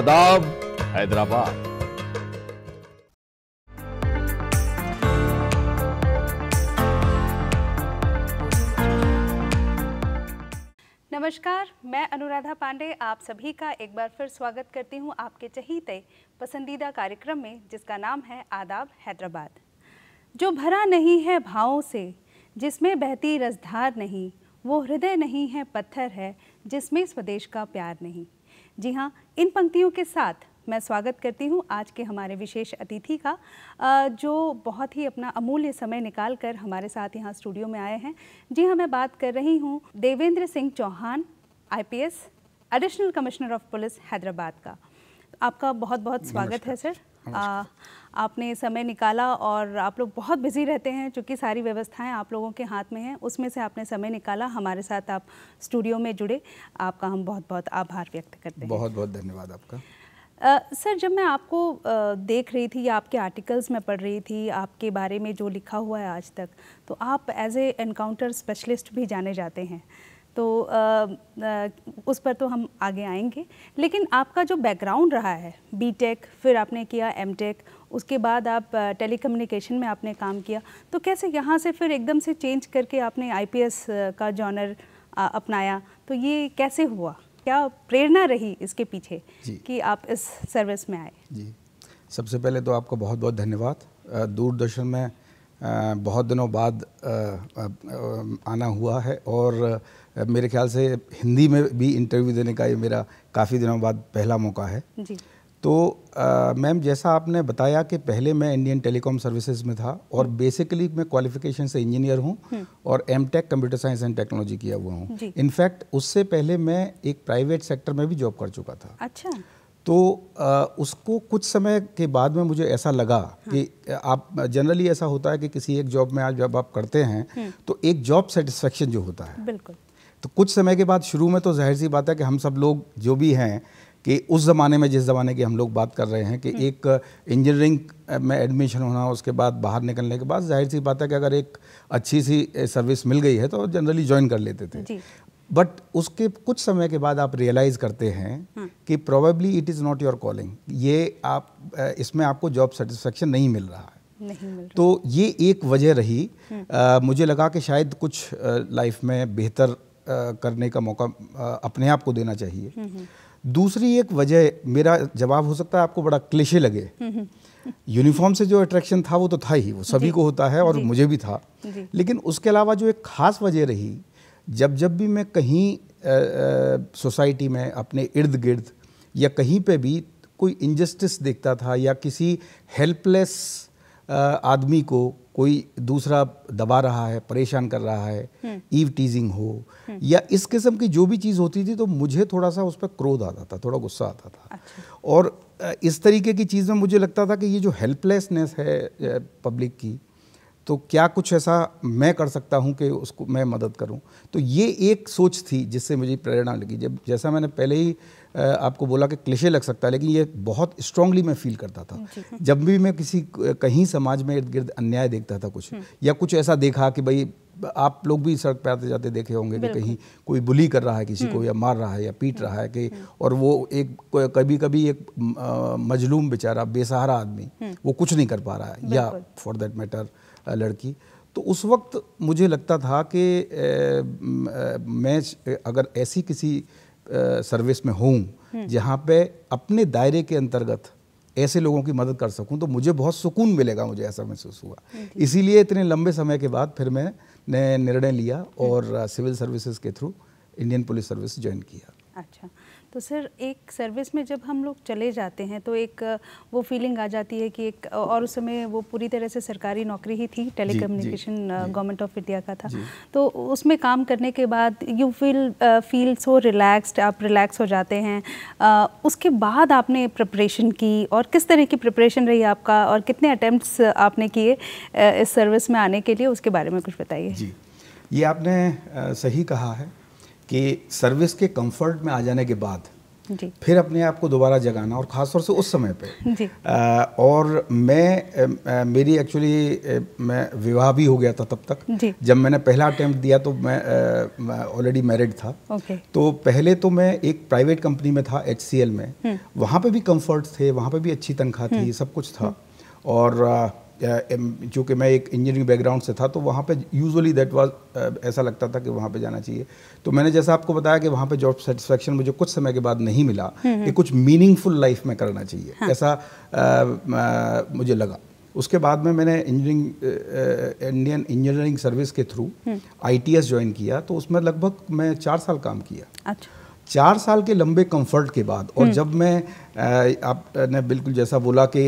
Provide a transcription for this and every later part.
आदाब हैदराबाद नमस्कार मैं अनुराधा पांडे आप सभी का एक बार फिर स्वागत करती हूं आपके चहीते पसंदीदा कार्यक्रम में जिसका नाम है आदाब हैदराबाद जो भरा नहीं है भावों से जिसमें बहती रसधार नहीं वो हृदय नहीं है पत्थर है जिसमें स्वदेश का प्यार नहीं जी हाँ इन पंक्तियों के साथ मैं स्वागत करती हूँ आज के हमारे विशेष अतिथि का जो बहुत ही अपना अमूल्य समय निकाल कर हमारे साथ यहाँ स्टूडियो में आए हैं जी हाँ मैं बात कर रही हूँ Devendra Singh Chauhan IPS additional commissioner of police Hyderabad का आपका बहुत बहुत स्वागत है सर आ, आपने समय निकाला और आप लोग बहुत बिजी रहते हैं चूँकि सारी व्यवस्थाएं आप लोगों के हाथ में हैं उसमें से आपने समय निकाला हमारे साथ आप स्टूडियो में जुड़े आपका हम बहुत बहुत आभार व्यक्त करते हैं बहुत बहुत धन्यवाद आपका आ, सर जब मैं आपको आ, देख रही थी या आपके आर्टिकल्स में पढ़ रही थी आपके बारे में जो लिखा हुआ है आज तक तो आप एज ए एनकाउंटर स्पेशलिस्ट भी जाने जाते हैं तो आ, आ, उस पर तो हम आगे आएंगे लेकिन आपका जो बैकग्राउंड रहा है बीटेक फिर आपने किया एमटेक उसके बाद आप टेली में आपने काम किया तो कैसे यहाँ से फिर एकदम से चेंज करके आपने आईपीएस का जॉनर अपनाया तो ये कैसे हुआ क्या प्रेरणा रही इसके पीछे कि आप इस सर्विस में आए जी सबसे पहले तो आपका बहुत बहुत धन्यवाद दूरदर्शन में बहुत दिनों बाद आना हुआ है और मेरे ख्याल से हिंदी में भी इंटरव्यू देने का ये मेरा काफ़ी दिनों बाद पहला मौका है जी तो मैम जैसा आपने बताया कि पहले मैं इंडियन टेलीकॉम सर्विसेज में था और बेसिकली हम्म। मैं क्वालिफिकेशन से इंजीनियर हूँ हम्म। और M Tech computer science and technology किया हुआ हूँ इनफैक्ट उससे पहले मैं एक प्राइवेट सेक्टर में भी जॉब कर चुका था अच्छा तो आ, उसको कुछ समय के बाद में मुझे ऐसा लगा हाँ। कि आप जनरली ऐसा होता है कि किसी एक जॉब में आज जब आप करते हैं हम्म। तो एक जॉब सेटिस्फेक्शन जो होता है बिल्कुल तो कुछ समय के बाद शुरू में तो जाहिर सी बात है कि हम सब लोग जो भी हैं कि उस ज़माने में जिस ज़माने की हम लोग बात कर रहे हैं कि हम्म। एक इंजीनियरिंग में एडमिशन होना उसके बाद बाहर निकलने के बाद जाहिर सी बात है कि अगर एक अच्छी सी सर्विस मिल गई है तो जनरली ज्वाइन कर लेते थे बट उसके कुछ समय के बाद आप रियलाइज़ करते हैं हम्म। कि probably it is not your calling ये आप इसमें आपको जॉब सेटिस्फेक्शन नहीं मिल रहा है तो ये एक वजह रही आ, हम्म। मुझे लगा कि शायद कुछ लाइफ में बेहतर करने का मौका अपने आप को देना चाहिए दूसरी एक वजह मेरा जवाब हो सकता है आपको बड़ा क्लेशे लगे यूनिफॉर्म से जो अट्रैक्शन था वो तो था ही वो सभी को होता है और मुझे भी था लेकिन उसके अलावा जो एक ख़ास वजह रही जब जब भी मैं कहीं सोसाइटी में अपने इर्द गिर्द या कहीं पे भी कोई इनजस्टिस देखता था या किसी हेल्पलेस आदमी को कोई दूसरा दबा रहा है परेशान कर रहा है हम्म। ईव टीजिंग हो हम्म। या इस किस्म की जो भी चीज़ होती थी तो मुझे थोड़ा सा उस पर क्रोध आता था थोड़ा गुस्सा आता था अच्छा। और इस तरीके की चीज़ में मुझे लगता था कि ये जो हेल्पलेसनेस है पब्लिक की तो क्या कुछ ऐसा मैं कर सकता हूँ कि उसको मैं मदद करूँ तो ये एक सोच थी जिससे मुझे प्रेरणा लगी जब जैसा मैंने पहले ही आपको बोला कि क्लिशे लग सकता है लेकिन ये बहुत स्ट्रांगली मैं फील करता था जब भी मैं किसी कहीं समाज में इर्द गिर्द अन्याय देखता था कुछ हम्म। या कुछ ऐसा देखा कि भाई आप लोग भी सड़क पर आते जाते देखे होंगे कि कहीं कोई बुली कर रहा है किसी को हम्म। या मार रहा है या पीट रहा है कि हम्म। और वो एक कभी कभी एक मजलूम बेचारा बेसहारा आदमी वो कुछ नहीं कर पा रहा है या फॉर देट मैटर लड़की तो उस वक्त मुझे लगता था कि मैं अगर ऐसी किसी सर्विस में हूँ हम्म। जहाँ पे अपने दायरे के अंतर्गत ऐसे लोगों की मदद कर सकूँ तो मुझे बहुत सुकून मिलेगा मुझे ऐसा महसूस हुआ इसीलिए इतने लंबे समय के बाद फिर मैंने निर्णय लिया हम्म। और सिविल सर्विसेज के through Indian police service join किया अच्छा तो सर एक सर्विस में जब हम लोग चले जाते हैं तो एक वो फीलिंग आ जाती है कि एक और उस समय वो पूरी तरह से सरकारी नौकरी ही थी टेलीकम्युनिकेशन गवर्नमेंट ऑफ इंडिया का था तो उसमें काम करने के बाद you feel feel so relaxed आप रिलैक्स हो जाते हैं आ, उसके बाद आपने प्रिपरेशन की और किस तरह की प्रिपरेशन रही आपका और कितने अटैम्प्ट आपने किए इस सर्विस में आने के लिए उसके बारे में कुछ बताइए जी ये आपने सही कहा है कि सर्विस के कंफर्ट में आ जाने के बाद फिर अपने आप को दोबारा जगाना और ख़ासतौर से उस समय पे जी। आ, और मैं आ, मेरी एक्चुअली मैं विवाह भी हो गया था तब तक जब मैंने पहला अटैम्प्ट दिया तो मैं ऑलरेडी मैरिड था तो पहले तो मैं एक प्राइवेट कंपनी में था एच में हम्म। वहाँ पे भी कंफर्ट थे वहाँ पे भी अच्छी तनख्वाह थी हम्म। सब कुछ था हम्म। और चूँकि मैं एक इंजीनियरिंग बैकग्राउंड से था तो वहाँ पे यूजुअली दैट वाज ऐसा लगता था कि वहाँ पे जाना चाहिए तो मैंने जैसा आपको बताया कि वहाँ पे जॉब सेटिस्फेक्शन मुझे कुछ समय के बाद नहीं मिला हम्म, हम्म। कि कुछ मीनिंगफुल लाइफ में करना चाहिए हाँ। ऐसा आ, आ, मुझे लगा उसके बाद में मैंने इंजीनियरिंग इंडियन इंजीनियरिंग सर्विस के थ्रू आई टी ज्वाइन किया तो उसमें लगभग मैं चार साल काम किया अच्छा चार साल के लंबे कंफर्ट के बाद और हम्म। जब मैं आपने बिल्कुल जैसा बोला कि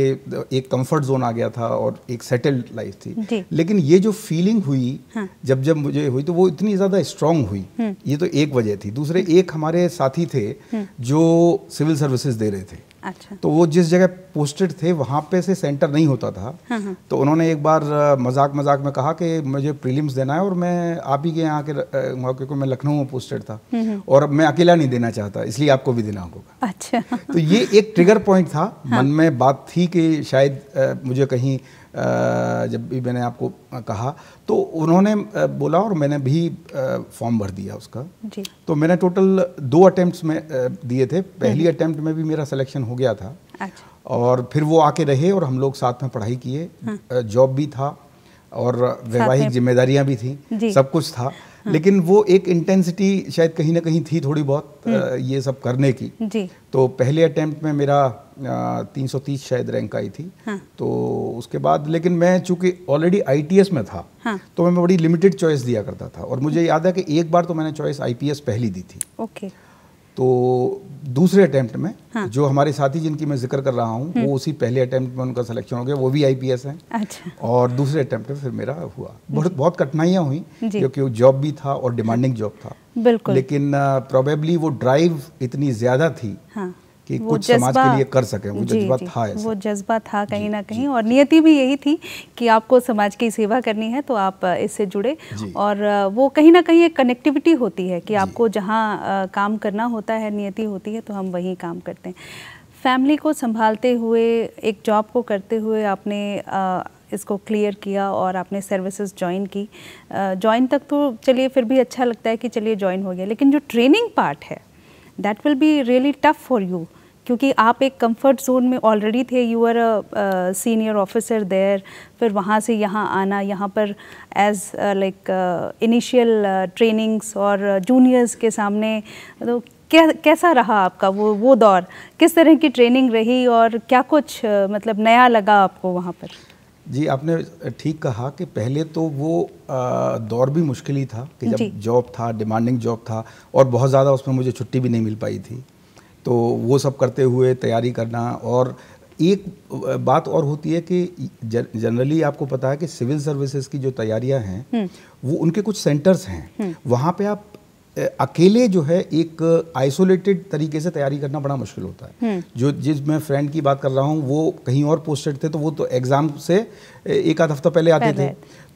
एक कंफर्ट जोन आ गया था और एक सेटल्ड लाइफ थी लेकिन ये जो फीलिंग हुई हाँ। जब जब मुझे हुई तो वो इतनी ज़्यादा स्ट्रांग हुई हम्म। ये तो एक वजह थी दूसरे एक हमारे साथी थे हम्म। जो सिविल सर्विसेज दे रहे थे अच्छा तो वो जिस जगह पोस्टेड थे वहाँ पे से सेंटर नहीं होता था हाँ, हाँ। तो उन्होंने एक बार मजाक मजाक में कहा कि मुझे प्रीलिम्स देना है और मैं आप ही के यहाँ के क्योंकि मैं लखनऊ में पोस्टेड था हम्म, हम्म। और मैं अकेला नहीं देना चाहता इसलिए आपको भी देना होगा अच्छा तो ये एक ट्रिगर पॉइंट था हाँ। मन में बात थी कि शायद मुझे कहीं जब भी मैंने आपको कहा तो उन्होंने बोला और मैंने भी फॉर्म भर दिया उसका जी तो मैंने टोटल दो अटैम्प्ट में दिए थे पहली हम्म। अटेम्प्ट में भी मेरा सिलेक्शन हो गया था अच्छा। और फिर वो आके रहे और हम लोग साथ में पढ़ाई किए हाँ। जॉब भी था और वैवाहिक जिम्मेदारियां भी थी सब कुछ था हाँ। लेकिन वो एक इंटेंसिटी शायद कहीं ना कहीं थी थोड़ी बहुत हम्म। ये सब करने की जी तो पहले अटेम्प्ट में मेरा सौ 330 शायद रैंक आई थी हाँ. तो उसके बाद लेकिन मैं चूंकि ऑलरेडी आईटीएस में था हाँ. तो मैं बड़ी लिमिटेड चॉइस दिया करता था और मुझे याद है कि एक बार तो मैंने चॉइस आईपीएस पहली दी थी ओके तो दूसरे अटैम्प्ट में हाँ। जो हमारे साथी जिनकी मैं जिक्र कर रहा हूँ हम्म। वो उसी पहले अटैम्प्ट में उनका सिलेक्शन हो गया वो भी आईपीएस हैं अच्छा। और दूसरे अटैम्प्ट में फिर मेरा हुआ बहुत बहुत कठिनाइयाँ हुई क्योंकि वो जॉब भी था और डिमांडिंग जॉब था बिल्कुल लेकिन प्रोबेबली वो ड्राइव इतनी ज़्यादा थी हाँ। कि कुछ समाज के लिए कर सके वो जज्बा था वो जज्बा था कहीं ना कहीं और नियति भी यही थी कि आपको समाज की सेवा करनी है तो आप इससे जुड़े और वो कहीं ना कहीं एक कनेक्टिविटी होती है कि आपको जहाँ काम करना होता है नियति होती है तो हम वहीं काम करते हैं फैमिली को संभालते हुए एक जॉब को करते हुए आपने इसको क्लियर किया और आपने सर्विसेज ज्वाइन की ज्वाइन तक तो चलिए फिर भी अच्छा लगता है कि चलिए ज्वाइन हो गया लेकिन जो ट्रेनिंग पार्ट है that will be really tough for you क्योंकि आप एक कंफर्ट जोन में ऑलरेडी थे you are a senior officer there फिर वहाँ से यहाँ आना यहाँ पर एज लाइक इनिशियल ट्रेनिंग्स और जूनियर्स uh, के सामने तो क्या कैसा रहा आपका वो वो दौर किस तरह की ट्रेनिंग रही और क्या कुछ uh, मतलब नया लगा आपको वहाँ पर जी आपने ठीक कहा कि पहले तो वो uh, दौर भी मुश्किल ही था कि जब जॉब था डिमांडिंग जॉब था और बहुत ज़्यादा उसमें मुझे छुट्टी भी नहीं मिल पाई थी तो वो सब करते हुए तैयारी करना और एक बात और होती है कि जनरली आपको पता है कि सिविल सर्विसेज की जो तैयारियां हैं हम्म। वो उनके कुछ सेंटर्स हैं हम्म। वहाँ पे आप अकेले जो है एक आइसोलेटेड तरीके से तैयारी करना बड़ा मुश्किल होता है हम्म। जो जिस मैं फ्रेंड की बात कर रहा हूँ वो कहीं और पोस्टेड थे तो वो तो एग्ज़ाम से एक आध हफ्ता पहले आते थे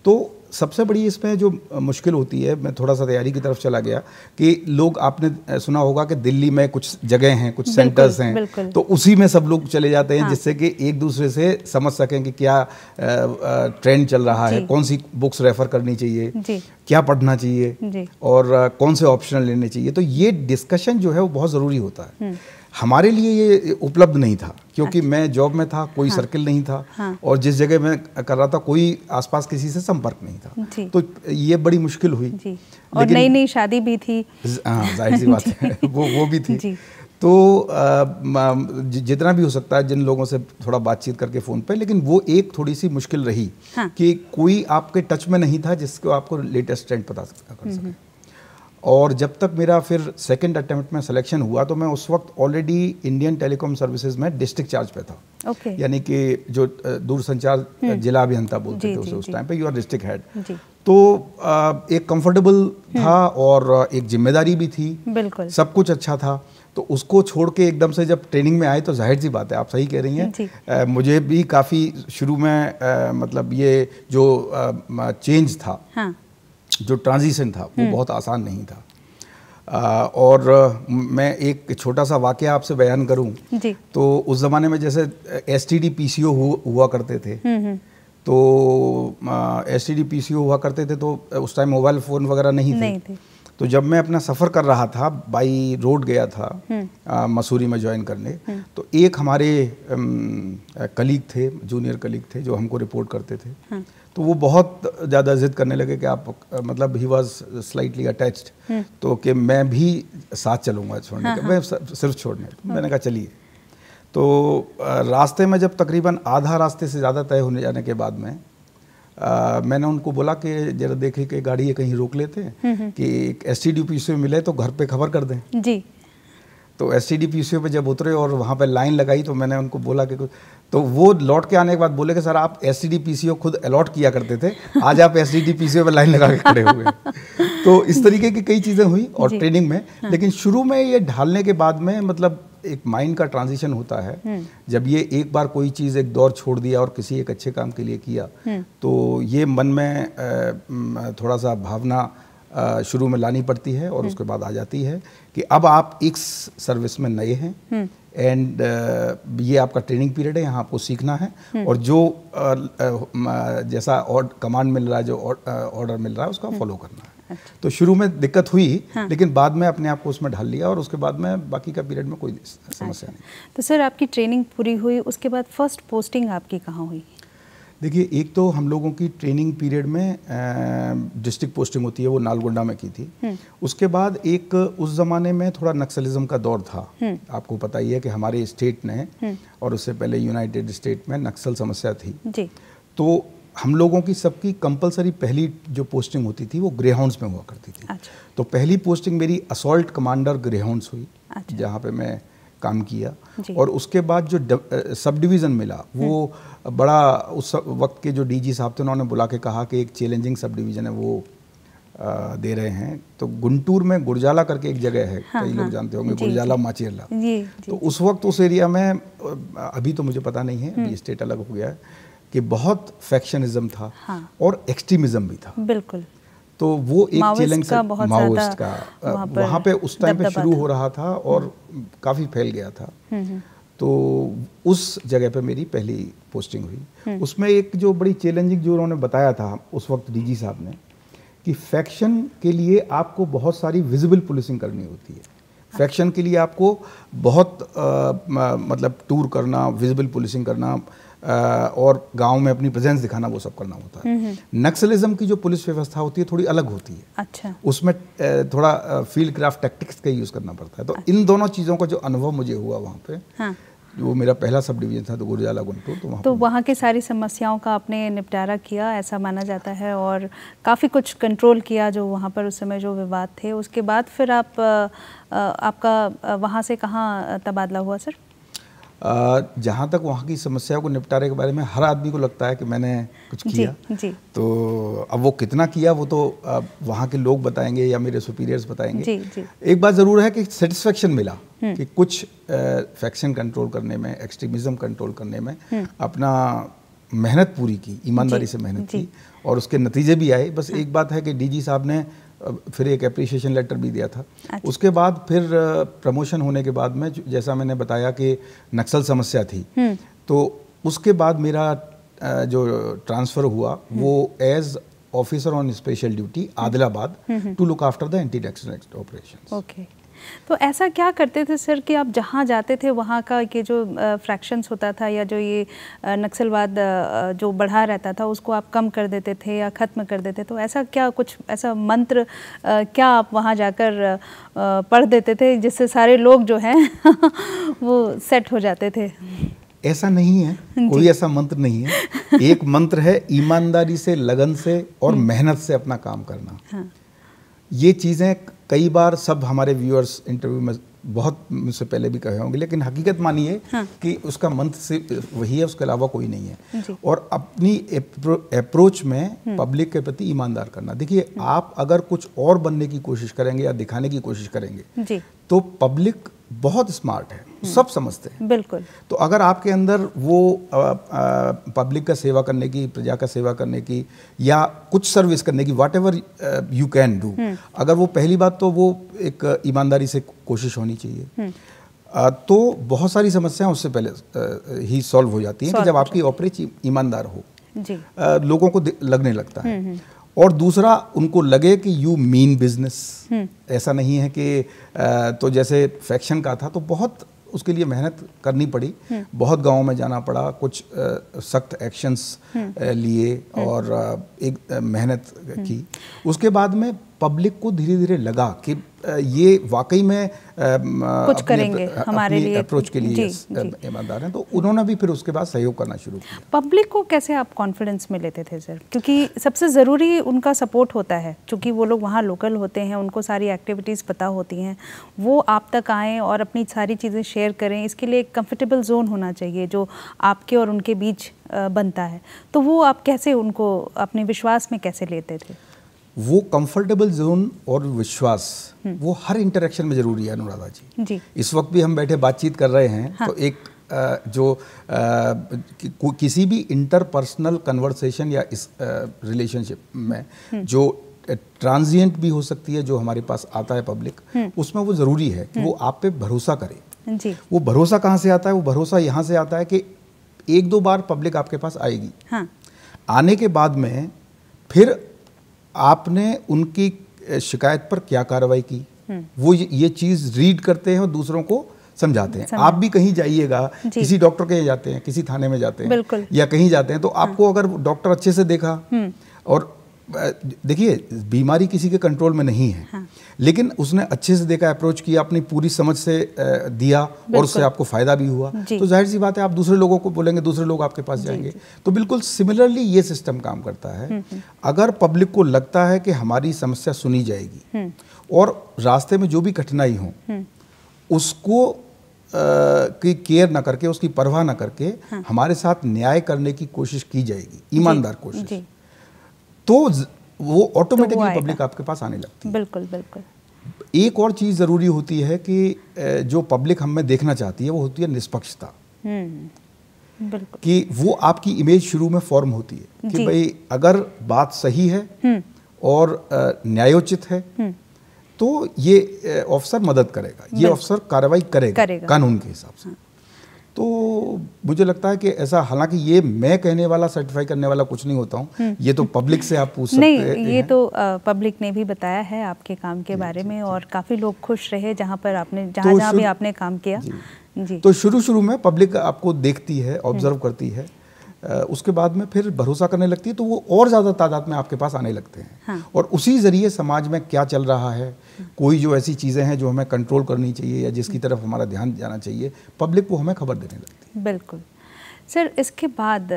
तो सबसे बड़ी इसमें जो मुश्किल होती है मैं थोड़ा सा तैयारी की तरफ चला गया कि लोग आपने सुना होगा कि दिल्ली में कुछ जगह हैं कुछ सेंटर्स हैं तो उसी में सब लोग चले जाते हैं हाँ। जिससे कि एक दूसरे से समझ सकें कि क्या ट्रेंड चल रहा है कौन सी बुक्स रेफर करनी चाहिए क्या पढ़ना चाहिए और कौन से ऑप्शन लेने चाहिए तो ये डिस्कशन जो है वो बहुत ज़रूरी होता है हम्म। हमारे लिए ये उपलब्ध नहीं था क्योंकि अच्छा। मैं जॉब में था कोई हाँ, सर्किल नहीं था हाँ, और जिस जगह मैं कर रहा था कोई आसपास किसी से संपर्क नहीं था तो ये बड़ी मुश्किल हुई जी, और नई नई शादी भी थी हाँ जाहिर सी बात है वो वो भी थी जी, तो जितना भी हो सकता है जिन लोगों से थोड़ा बातचीत करके फ़ोन पे लेकिन वो एक थोड़ी सी मुश्किल रही हाँ। कि कोई आपके टच में नहीं था जिसको आपको लेटेस्ट ट्रेंड पता कर हम्म, सके हम्म। और जब तक मेरा फिर सेकंड अटेम्प्ट में सिलेक्शन हुआ तो मैं उस वक्त ऑलरेडी इंडियन टेलीकॉम सर्विसेज में डिस्ट्रिक्ट चार्ज पे था okay. यानी कि जो दूरसंचार हम्म। जिला अभियंता बोलते थे उसे उस टाइम पे यू आर डिस्ट्रिक्ट हेड तो एक कंफर्टेबल हम्म। था और एक जिम्मेदारी भी थी बिल्कुल सब कुछ अच्छा था तो उसको छोड़ के एकदम से जब ट्रेनिंग में आए तो जाहिर सी बात है आप सही कह रही हैं मुझे भी काफ़ी शुरू में आ, मतलब ये जो चेंज था हाँ। जो ट्रांजिशन था वो हम्म। बहुत आसान नहीं था आ, और मैं एक छोटा सा वाक्य आपसे बयान करूं तो उस ज़माने में जैसे S T D P C O हुआ करते थे हम्म, हम्म। तो S T D P C O हुआ करते थे तो उस टाइम मोबाइल फ़ोन वगैरह नहीं थे, नहीं थे। तो जब मैं अपना सफ़र कर रहा था बाई रोड गया था हम्म। मसूरी में ज्वाइन करने हम्म। तो एक हमारे कलीग थे जूनियर कलीग थे जो हमको रिपोर्ट करते थे हम्म। तो वो बहुत ज़्यादा जिद करने लगे कि आप मतलब ही वॉज स्लाइटली अटैच्ड तो कि मैं भी साथ चलूँगा छोड़ने हाँ, का हाँ। मैं सिर्फ छोड़ने मैंने कहा चलिए तो रास्ते में जब तकरीबन आधा रास्ते से ज़्यादा तय होने जाने के बाद में आ, मैंने उनको बोला कि जरा देखे कि गाड़ी ये कहीं रोक लेते हैं हम्म, हम्म। कि एक एस सी से मिले तो घर पे खबर कर दें जी तो एस सी ओ पे जब उतरे और वहाँ पे लाइन लगाई तो मैंने उनको बोला कि तो वो लौट के आने के बाद बोले कि सर आप एस सी ओ खुद अलॉट किया करते थे आज आप एस सी ओ पर लाइन लगा के खड़े हुए तो इस तरीके की कई चीज़ें हुई और ट्रेनिंग में हाँ। लेकिन शुरू में ये ढालने के बाद में मतलब एक माइंड का ट्रांजिशन होता है हम्म। जब ये एक बार कोई चीज़ एक दौर छोड़ दिया और किसी एक अच्छे काम के लिए किया हम्म। तो ये मन में थोड़ा सा भावना शुरू में लानी पड़ती है और हम्म। उसके बाद आ जाती है कि अब आप एक सर्विस में नए हैं एंड ये आपका ट्रेनिंग पीरियड है यहाँ आपको सीखना है और जो जैसा कमांड मिल रहा है जो ऑर्डर मिल रहा है उसका फॉलो करना है अच्छा। तो शुरू में दिक्कत हुई हाँ। लेकिन बाद में अपने आप को उसमें ढाल लिया और उसके बाद में बाकी का पीरियड में कोई समस्या अच्छा। नहीं तो सर आपकी ट्रेनिंग पूरी हुई उसके बाद फर्स्ट पोस्टिंग आपकी कहाँ हुई देखिए एक तो हम लोगों की ट्रेनिंग पीरियड में डिस्ट्रिक्ट पोस्टिंग होती है वो नालगुंडा में की थी हम्म। उसके बाद एक उस ज़माने में थोड़ा नक्सलिज्म का दौर था हम्म। आपको पता ही है कि हमारे स्टेट ने हम्म। और उससे पहले यूनाइटेड स्टेट में नक्सल समस्या थी जी तो हम लोगों की सबकी कंपलसरी पहली जो पोस्टिंग होती थी वो ग्रेहाउंड्स में हुआ करती थी अच्छा। तो पहली पोस्टिंग मेरी असोल्ट कमांडर ग्रेहाउंड्स हुई अच्छा। जहाँ पे मैं काम किया और उसके बाद जो द, आ, सब डिवीज़न मिला वो हम्म। बड़ा उस वक्त के जो डीजी साहब थे उन्होंने बुला के कहा कि एक चैलेंजिंग सब डिवीज़न है वो आ, दे रहे हैं तो गुंटूर में गुरजाला करके एक जगह है हाँ, कई हाँ, लोग जानते होंगे गुरजाला माचेरला तो उस वक्त उस एरिया में अभी तो मुझे पता नहीं है अभी स्टेट हम्म। अलग हो गया है कि बहुत फैक्शनिज्म था हाँ। और एक्सट्रीमिज्म भी था बिल्कुल तो वो एक चैलेंज माओइस्ट का वहाँ वहाँ पे उस टाइम पे शुरू हो रहा था और हम्म। काफ़ी फैल गया था हम्म, हम्म। तो उस जगह पे मेरी पहली पोस्टिंग हुई उसमें एक जो बड़ी चैलेंजिंग जो उन्होंने बताया था उस वक्त डीजी साहब ने कि फैक्शन के लिए आपको बहुत सारी विजिबल पुलिसिंग करनी होती है फैक्शन अच्छा। के लिए आपको बहुत आ, मतलब टूर करना विजिबल पुलिसिंग करना और गांव में अपनी प्रेजेंस दिखाना वो सब करना होता है हम्म, हम्म। नक्सलिज्म की जो पुलिस व्यवस्था होती है थोड़ी अलग होती है अच्छा उसमें थोड़ा फील्ड क्राफ्ट टैक्टिक्स का यूज़ करना पड़ता है तो अच्छा। इन दोनों चीज़ों का जो अनुभव मुझे हुआ वहाँ पे हाँ। वो मेरा पहला सब डिवीजन था तो गुरजाला गुंटूर तो वहाँ तो वहाँ के सारी समस्याओं का आपने निपटारा किया ऐसा माना जाता है और काफ़ी कुछ कंट्रोल किया जो वहाँ पर उस समय जो विवाद थे उसके बाद फिर आप आपका वहाँ से कहाँ तबादला हुआ सर जहाँ तक वहाँ की समस्या को निपटारे के बारे में हर आदमी को लगता है कि मैंने कुछ किया जी, जी. तो अब वो कितना किया वो तो वहाँ के लोग बताएंगे या मेरे सुपीरियर्स बताएंगे जी, जी. एक बात ज़रूर है कि सेटिस्फेक्शन मिला हम्म। कि कुछ फैक्शन कंट्रोल करने में एक्सट्रीमिज्म कंट्रोल करने में हम्म। अपना मेहनत पूरी की ईमानदारी से मेहनत की और उसके नतीजे भी आए बस हाँ। एक बात है कि डीजी साहब ने फिर एक अप्रिशिएशन लेटर भी दिया था अच्छा। उसके बाद फिर प्रमोशन होने के बाद में जैसा मैंने बताया कि नक्सल समस्या थी हम्म। तो उसके बाद मेरा जो ट्रांसफ़र हुआ हम्म। वो as officer on special duty Adilabad to look after the anti tax operation okay तो ऐसा क्या करते थे सर कि आप जहाँ जाते थे वहाँ का ये जो फ्रैक्शंस होता था या जो ये नक्सलवाद जो बढ़ा रहता था उसको आप कम कर देते थे या ख़त्म कर देते तो ऐसा क्या कुछ ऐसा मंत्र क्या आप वहाँ जाकर पढ़ देते थे जिससे सारे लोग जो हैं वो सेट हो जाते थे ऐसा नहीं है कोई ऐसा मंत्र नहीं है एक मंत्र है ईमानदारी से लगन से और हम्म। मेहनत से अपना काम करना हाँ। ये चीज़ें कई बार सब हमारे व्यूअर्स इंटरव्यू में बहुत मुझसे पहले भी कहे होंगे लेकिन हकीकत मानिए हाँ। कि उसका मंथ से वही है उसके अलावा कोई नहीं है और अपनी अप्रोच में पब्लिक हम्म। के प्रति ईमानदार करना देखिए हम्म। आप अगर कुछ और बनने की कोशिश करेंगे या दिखाने की कोशिश करेंगे तो पब्लिक बहुत स्मार्ट है हम्म। सब समझते हैं बिल्कुल तो अगर आपके अंदर वो पब्लिक का सेवा करने की प्रजा का सेवा करने की या कुछ सर्विस करने की whatever you can do अगर वो पहली बात तो वो एक ईमानदारी से कोशिश होनी चाहिए हम्म। तो बहुत सारी समस्याएं उससे पहले ही सॉल्व हो जाती हैं कि जब आपकी ऑपरेच ईमानदार हो जी। लोगों को लगने लगता है हम्म, और दूसरा उनको लगे कि यू मीन बिजनेस ऐसा नहीं है कि तो जैसे फैक्शन का था तो बहुत उसके लिए मेहनत करनी पड़ी हम्म। बहुत गाँव में जाना पड़ा कुछ सख्त एक्शंस हम्म। लिए हम्म। और एक मेहनत की उसके बाद में पब्लिक को धीरे धीरे लगा कि ये वाकई में कुछ करेंगे हमारे लिए अप्रोच के लिए ईमानदार हैं तो उन्होंने भी फिर उसके बाद सहयोग करना शुरू किया पब्लिक को कैसे आप कॉन्फिडेंस में लेते थे सर क्योंकि सबसे ज़रूरी उनका सपोर्ट होता है क्योंकि वो लोग वहाँ लोकल होते हैं उनको सारी एक्टिविटीज़ पता होती हैं वो आप तक आएँ और अपनी सारी चीज़ें शेयर करें इसके लिए एक कम्फर्टेबल जोन होना चाहिए जो आपके और उनके बीच बनता है तो वो आप कैसे उनको अपने विश्वास में कैसे लेते थे वो कंफर्टेबल जोन और विश्वास हम्म। वो हर इंटरेक्शन में जरूरी है अनुराधा जी, जी इस वक्त भी हम बैठे बातचीत कर रहे हैं हाँ। तो एक जो कि, किसी भी इंटरपर्सनल कन्वर्सेशन या इस रिलेशनशिप में हम्म। जो ट्रांजिएंट भी हो सकती है जो हमारे पास आता है पब्लिक हम्म। उसमें वो ज़रूरी है कि वो आप पे भरोसा करे जी वो भरोसा कहाँ से आता है वो भरोसा यहाँ से आता है कि एक दो बार पब्लिक आपके पास आएगी हाँ। आने के बाद में फिर आपने उनकी शिकायत पर क्या कार्रवाई की हम्म। वो ये चीज़ रीड करते हैं और दूसरों को समझाते हैं आप भी कहीं जाइएगा किसी डॉक्टर के जाते हैं किसी थाने में जाते हैं या कहीं जाते हैं तो हाँ। आपको अगर डॉक्टर अच्छे से देखा हम्म। और देखिए बीमारी किसी के कंट्रोल में नहीं है हाँ। लेकिन उसने अच्छे से देखा अप्रोच किया अपनी पूरी समझ से दिया और उससे आपको फ़ायदा भी हुआ तो जाहिर सी बात है आप दूसरे लोगों को बोलेंगे दूसरे लोग आपके पास जी, जाएंगे जी। तो बिल्कुल सिमिलरली ये सिस्टम काम करता है हम्म, हम्म। अगर पब्लिक को लगता है कि हमारी समस्या सुनी जाएगी हम्म। और रास्ते में जो भी कठिनाई हो उसको की केयर ना करके उसकी परवाह ना करके हाँ। हमारे साथ न्याय करने की कोशिश की जाएगी ईमानदार कोशिश तो, तो वो ऑटोमेटिकली तो पब्लिक आपके पास आने लगती है बिल्कुल बिल्कुल एक और चीज़ ज़रूरी होती है कि जो पब्लिक हमें देखना चाहती है वो होती है निष्पक्षता हम्म, कि वो आपकी इमेज शुरू में फॉर्म होती है कि भाई अगर बात सही है हम्म। और न्यायोचित है हम्म। तो ये ऑफिसर मदद करेगा ये ऑफिसर कार्रवाई करेगा, करेगा कानून के हिसाब से हाँ। तो मुझे लगता है कि ऐसा हालांकि ये मैं कहने वाला सर्टिफाई करने वाला कुछ नहीं होता हूँ हम्म। ये तो पब्लिक से आप पूछ सकते ये तो पब्लिक ने भी बताया है आपके काम के बारे में और काफ़ी लोग खुश रहे जहाँ पर आपने तो जहाँ जहाँ भी आपने काम किया जी। तो शुरू शुरू में पब्लिक आपको देखती है ऑब्जर्व हम्म। करती है उसके बाद में फिर भरोसा करने लगती है तो वो और ज़्यादा तादाद में आपके पास आने लगते हैं हाँ। और उसी ज़रिए समाज में क्या चल रहा है कोई जो ऐसी चीज़ें हैं जो हमें कंट्रोल करनी चाहिए या जिसकी तरफ हमारा ध्यान जाना चाहिए पब्लिक को हमें खबर देने लगती है बिल्कुल सर इसके बाद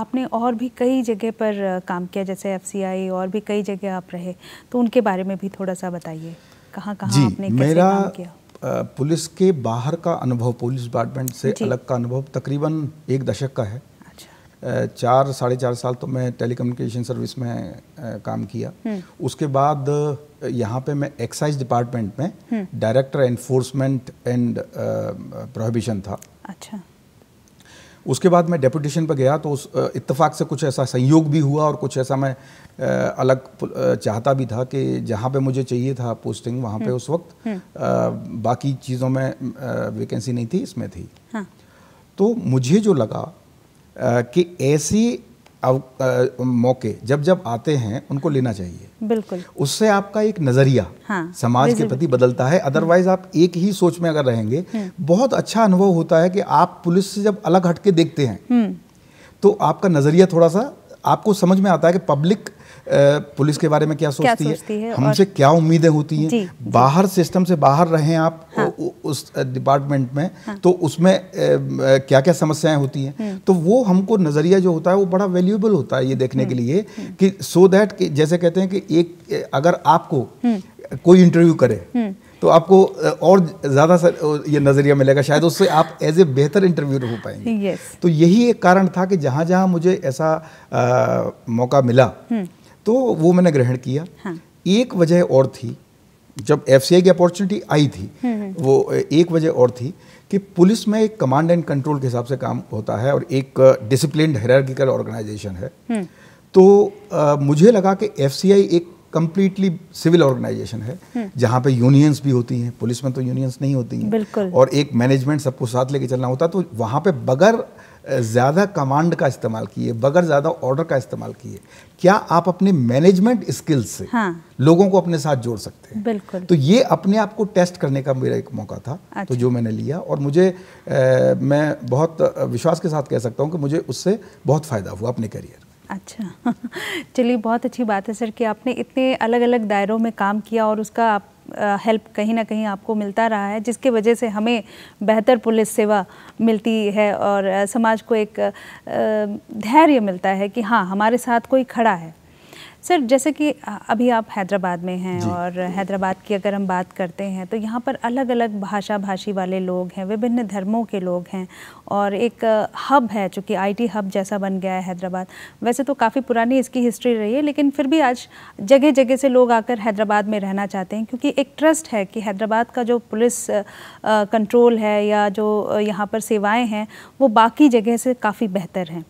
आपने और भी कई जगह पर काम किया जैसे एफ और भी कई जगह आप रहे तो उनके बारे में भी थोड़ा सा बताइए कहाँ कहाँ आपने मेरा काम किया पुलिस के बाहर का अनुभव पुलिस डिपार्टमेंट से अलग का अनुभव तकरीबन एक दशक का है चार साढ़े चार साल तो मैं टेलीकम्युनिकेशन सर्विस में काम किया हम्म। उसके बाद यहाँ पे मैं एक्साइज डिपार्टमेंट में डायरेक्टर एनफोर्समेंट एंड प्रोहिबिशन था अच्छा उसके बाद मैं डेपुटेशन पर गया तो उस इतफाक से कुछ ऐसा संयोग भी हुआ और कुछ ऐसा मैं अलग चाहता भी था कि जहाँ पे मुझे चाहिए था पोस्टिंग वहाँ पे हम्म। उस वक्त हम्म। बाकी चीज़ों में वैकेंसी नहीं थी इसमें थी हाँ। तो मुझे जो लगा कि ऐसी अव, आ, मौके जब जब आते हैं उनको लेना चाहिए बिल्कुल उससे आपका एक नज़रिया हाँ, समाज के प्रति बदलता है अदरवाइज आप एक ही सोच में अगर रहेंगे हम्म। बहुत अच्छा अनुभव होता है कि आप पुलिस से जब अलग हटके देखते हैं हम्म। तो आपका नज़रिया थोड़ा सा आपको समझ में आता है कि पब्लिक पुलिस के बारे में क्या सोचती, क्या सोचती है, है हमसे क्या उम्मीदें होती हैं बाहर सिस्टम से बाहर रहें आप हाँ। उस डिपार्टमेंट में हाँ। तो उसमें क्या क्या समस्याएं होती हैं हम्म। तो वो हमको नज़रिया जो होता है वो बड़ा वैल्यूएबल होता है ये देखने हम्म। के लिए हम्म। कि सो दैट जैसे कहते हैं कि एक अगर आपको कोई इंटरव्यू करे तो आपको और ज़्यादा ये नज़रिया मिलेगा शायद उससे आप एज ए बेहतर इंटरव्यू हो पाएंगे yes. तो यही एक कारण था कि जहां जहां मुझे ऐसा आ, मौका मिला तो वो मैंने ग्रहण किया हाँ. एक वजह और थी जब एफ की अपॉर्चुनिटी आई थी हम्म, हम्म। वो एक वजह और थी कि पुलिस में एक कमांड एंड कंट्रोल के हिसाब से काम होता है और एक डिसिप्लिन हेरार्किकल ऑर्गेनाइजेशन है हम्म। तो आ, मुझे लगा कि एफ एक कम्प्लीटली सिविल ऑर्गेनाइजेशन है जहाँ पे यूनियंस भी होती हैं पुलिस में तो यूनियंस नहीं होती हैं और एक मैनेजमेंट सबको साथ लेके चलना होता तो वहाँ पे बगैर ज़्यादा कमांड का इस्तेमाल किए बगैर ज़्यादा ऑर्डर का इस्तेमाल किए क्या आप अपने मैनेजमेंट स्किल्स से हाँ। लोगों को अपने साथ जोड़ सकते हैं बिल्कुल तो ये अपने आप को टेस्ट करने का मेरा एक मौका था तो अच्छा। तो जो मैंने लिया और मुझे ए, मैं बहुत विश्वास के साथ कह सकता हूँ कि मुझे उससे बहुत फ़ायदा हुआ अपने करियर अच्छा चलिए बहुत अच्छी बात है सर कि आपने इतने अलग अलग दायरों में काम किया और उसका आप हेल्प कहीं ना कहीं आपको मिलता रहा है जिसके वजह से हमें बेहतर पुलिस सेवा मिलती है और समाज को एक धैर्य मिलता है कि हाँ हमारे साथ कोई खड़ा है सर जैसे कि अभी आप हैदराबाद में हैं और हैदराबाद की अगर हम बात करते हैं तो यहाँ पर अलग अलग भाषा भाषी वाले लोग हैं विभिन्न धर्मों के लोग हैं और एक हब है चूँकि आईटी हब जैसा बन गया है हैदराबाद वैसे तो काफ़ी पुरानी इसकी हिस्ट्री रही है लेकिन फिर भी आज जगह जगह से लोग आकर हैदराबाद में रहना चाहते हैं क्योंकि एक ट्रस्ट है कि हैदराबाद का जो पुलिस कंट्रोल है या जो यहाँ पर सेवाएँ हैं वो बाकी जगह से काफ़ी बेहतर हैं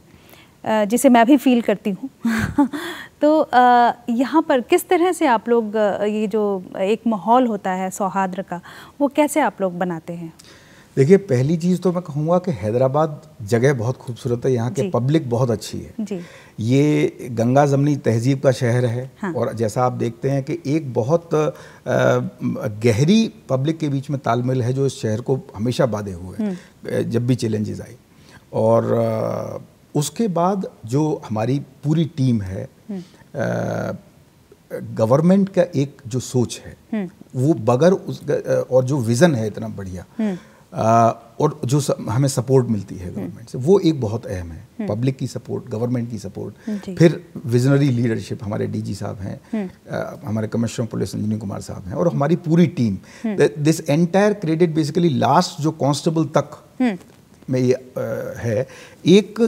जिसे मैं भी फील करती हूँ तो यहाँ पर किस तरह से आप लोग ये जो एक माहौल होता है सौहार्द का वो कैसे आप लोग बनाते हैं देखिए पहली चीज़ तो मैं कहूँगा कि हैदराबाद जगह बहुत खूबसूरत है यहाँ के पब्लिक बहुत अच्छी है जी। ये गंगा जमनी तहजीब का शहर है हाँ। और जैसा आप देखते हैं कि एक बहुत आ, गहरी पब्लिक के बीच में तालमेल है जो इस शहर को हमेशा बाधे हुए हम्म। जब भी चैलेंजेस आए और आ, उसके बाद जो हमारी पूरी टीम है हम्म। गवर्नमेंट का एक जो सोच है हम्म। वो बगैर उस और जो विज़न है इतना बढ़िया आ, हम्म। और जो स, हमें सपोर्ट मिलती है गवर्नमेंट से वो एक बहुत अहम है पब्लिक की सपोर्ट गवर्नमेंट की सपोर्ट फिर विजनरी लीडरशिप हमारे डीजी साहब हैं हमारे कमिश्नर पुलिस संजीव कुमार साहब हैं और हमारी पूरी team this entire credit basically last जो कांस्टेबल तक में ये है एक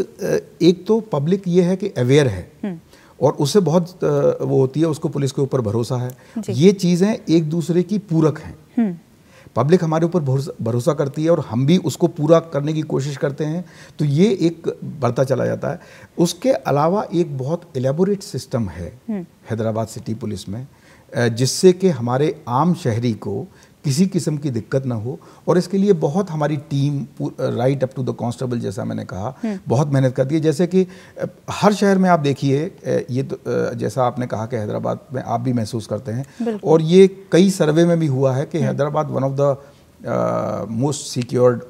एक तो पब्लिक ये है कि अवेयर है हम्म। और उससे बहुत वो होती है उसको पुलिस के ऊपर भरोसा है ये चीज़ें एक दूसरे की पूरक हैं पब्लिक हम्म। हमारे ऊपर भरोसा करती है और हम भी उसको पूरा करने की कोशिश करते हैं तो ये एक बढ़ता चला जाता है उसके अलावा एक बहुत एलेबोरेट सिस्टम है हम्म। हैदराबाद सिटी पुलिस में जिससे कि हमारे आम शहरी को किसी किस्म की दिक्कत ना हो और इसके लिए बहुत हमारी team right up to the constable जैसा मैंने कहा हम्म। बहुत मेहनत करती है जैसे कि हर शहर में आप देखिए ये तो जैसा आपने कहा कि हैदराबाद में आप भी महसूस करते हैं और ये कई सर्वे में भी हुआ है कि हम्म। Hyderabad one of the most secured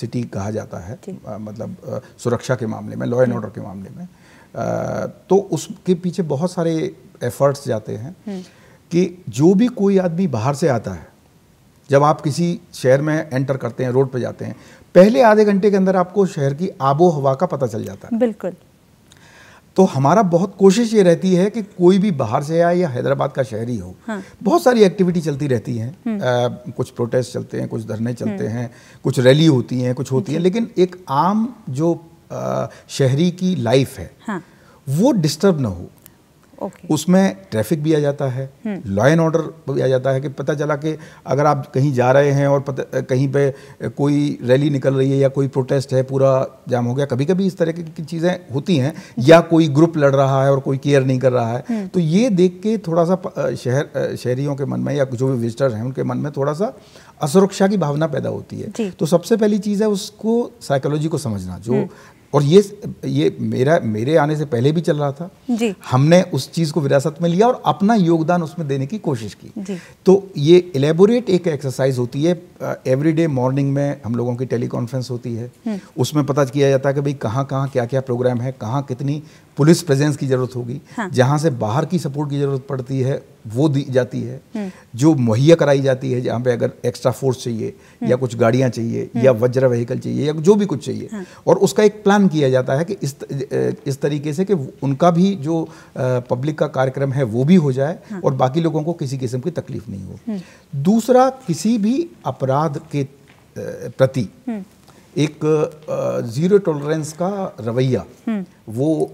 city कहा जाता है uh, मतलब uh, सुरक्षा के मामले में लॉ एंड ऑर्डर के मामले में uh, तो उसके पीछे बहुत सारे एफर्ट्स जाते हैं हम्म। कि जो भी कोई आदमी बाहर से आता है जब आप किसी शहर में एंटर करते हैं रोड पर जाते हैं पहले आधे घंटे के अंदर आपको शहर की आबो हवा का पता चल जाता है बिल्कुल तो हमारा बहुत कोशिश ये रहती है कि कोई भी बाहर से आए या हैदराबाद का शहरी हो हाँ। बहुत सारी एक्टिविटी चलती रहती है हम्म। कुछ प्रोटेस्ट चलते हैं कुछ धरने हम्म। चलते हैं कुछ रैली होती हैं कुछ होती हैं लेकिन एक आम जो आ, शहरी की लाइफ है हाँ। वो डिस्टर्ब ना हो okay. उसमें ट्रैफिक भी आ जाता है लॉ एंड ऑर्डर भी आ जाता है कि पता चला कि अगर आप कहीं जा रहे हैं और पता कहीं पे कोई रैली निकल रही है या कोई प्रोटेस्ट है पूरा जाम हो गया कभी कभी इस तरह की चीज़ें होती हैं या कोई ग्रुप लड़ रहा है और कोई केयर नहीं कर रहा है हम्म। तो ये देख के थोड़ा सा शहर शहरियों के मन में या जो भी विजिटर्स हैं उनके मन में थोड़ा सा असुरक्षा की भावना पैदा होती है तो सबसे पहली चीज़ है उसको साइकोलॉजी को समझना जो हम्म। और ये ये मेरा मेरे आने से पहले भी चल रहा था जी। हमने उस चीज़ को विरासत में लिया और अपना योगदान उसमें देने की कोशिश की जी। तो ये एलेबोरेट एक एक्सरसाइज होती है एवरीडे मॉर्निंग में हम लोगों की टेली कॉन्फ्रेंस होती है हम्म। उसमें पता किया जाता है कि भाई कहाँ कहाँ क्या क्या प्रोग्राम है कहाँ कितनी पुलिस प्रेजेंस की ज़रूरत होगी हाँ। जहाँ से बाहर की सपोर्ट की ज़रूरत पड़ती है वो दी जाती है जो मुहैया कराई जाती है जहाँ पे अगर एक्स्ट्रा फोर्स चाहिए या कुछ गाड़ियाँ चाहिए या वज्र व्हीकल चाहिए या जो भी कुछ चाहिए हाँ। और उसका एक प्लान किया जाता है कि इस इस तरीके से कि उनका भी जो पब्लिक का कार्यक्रम है वो भी हो जाए हाँ। और बाकी लोगों को किसी किस्म की तकलीफ नहीं हो हम्म। दूसरा किसी भी अपराध के प्रति हम्म। एक ज़ीरो टॉलरेंस का रवैया हम्म। वो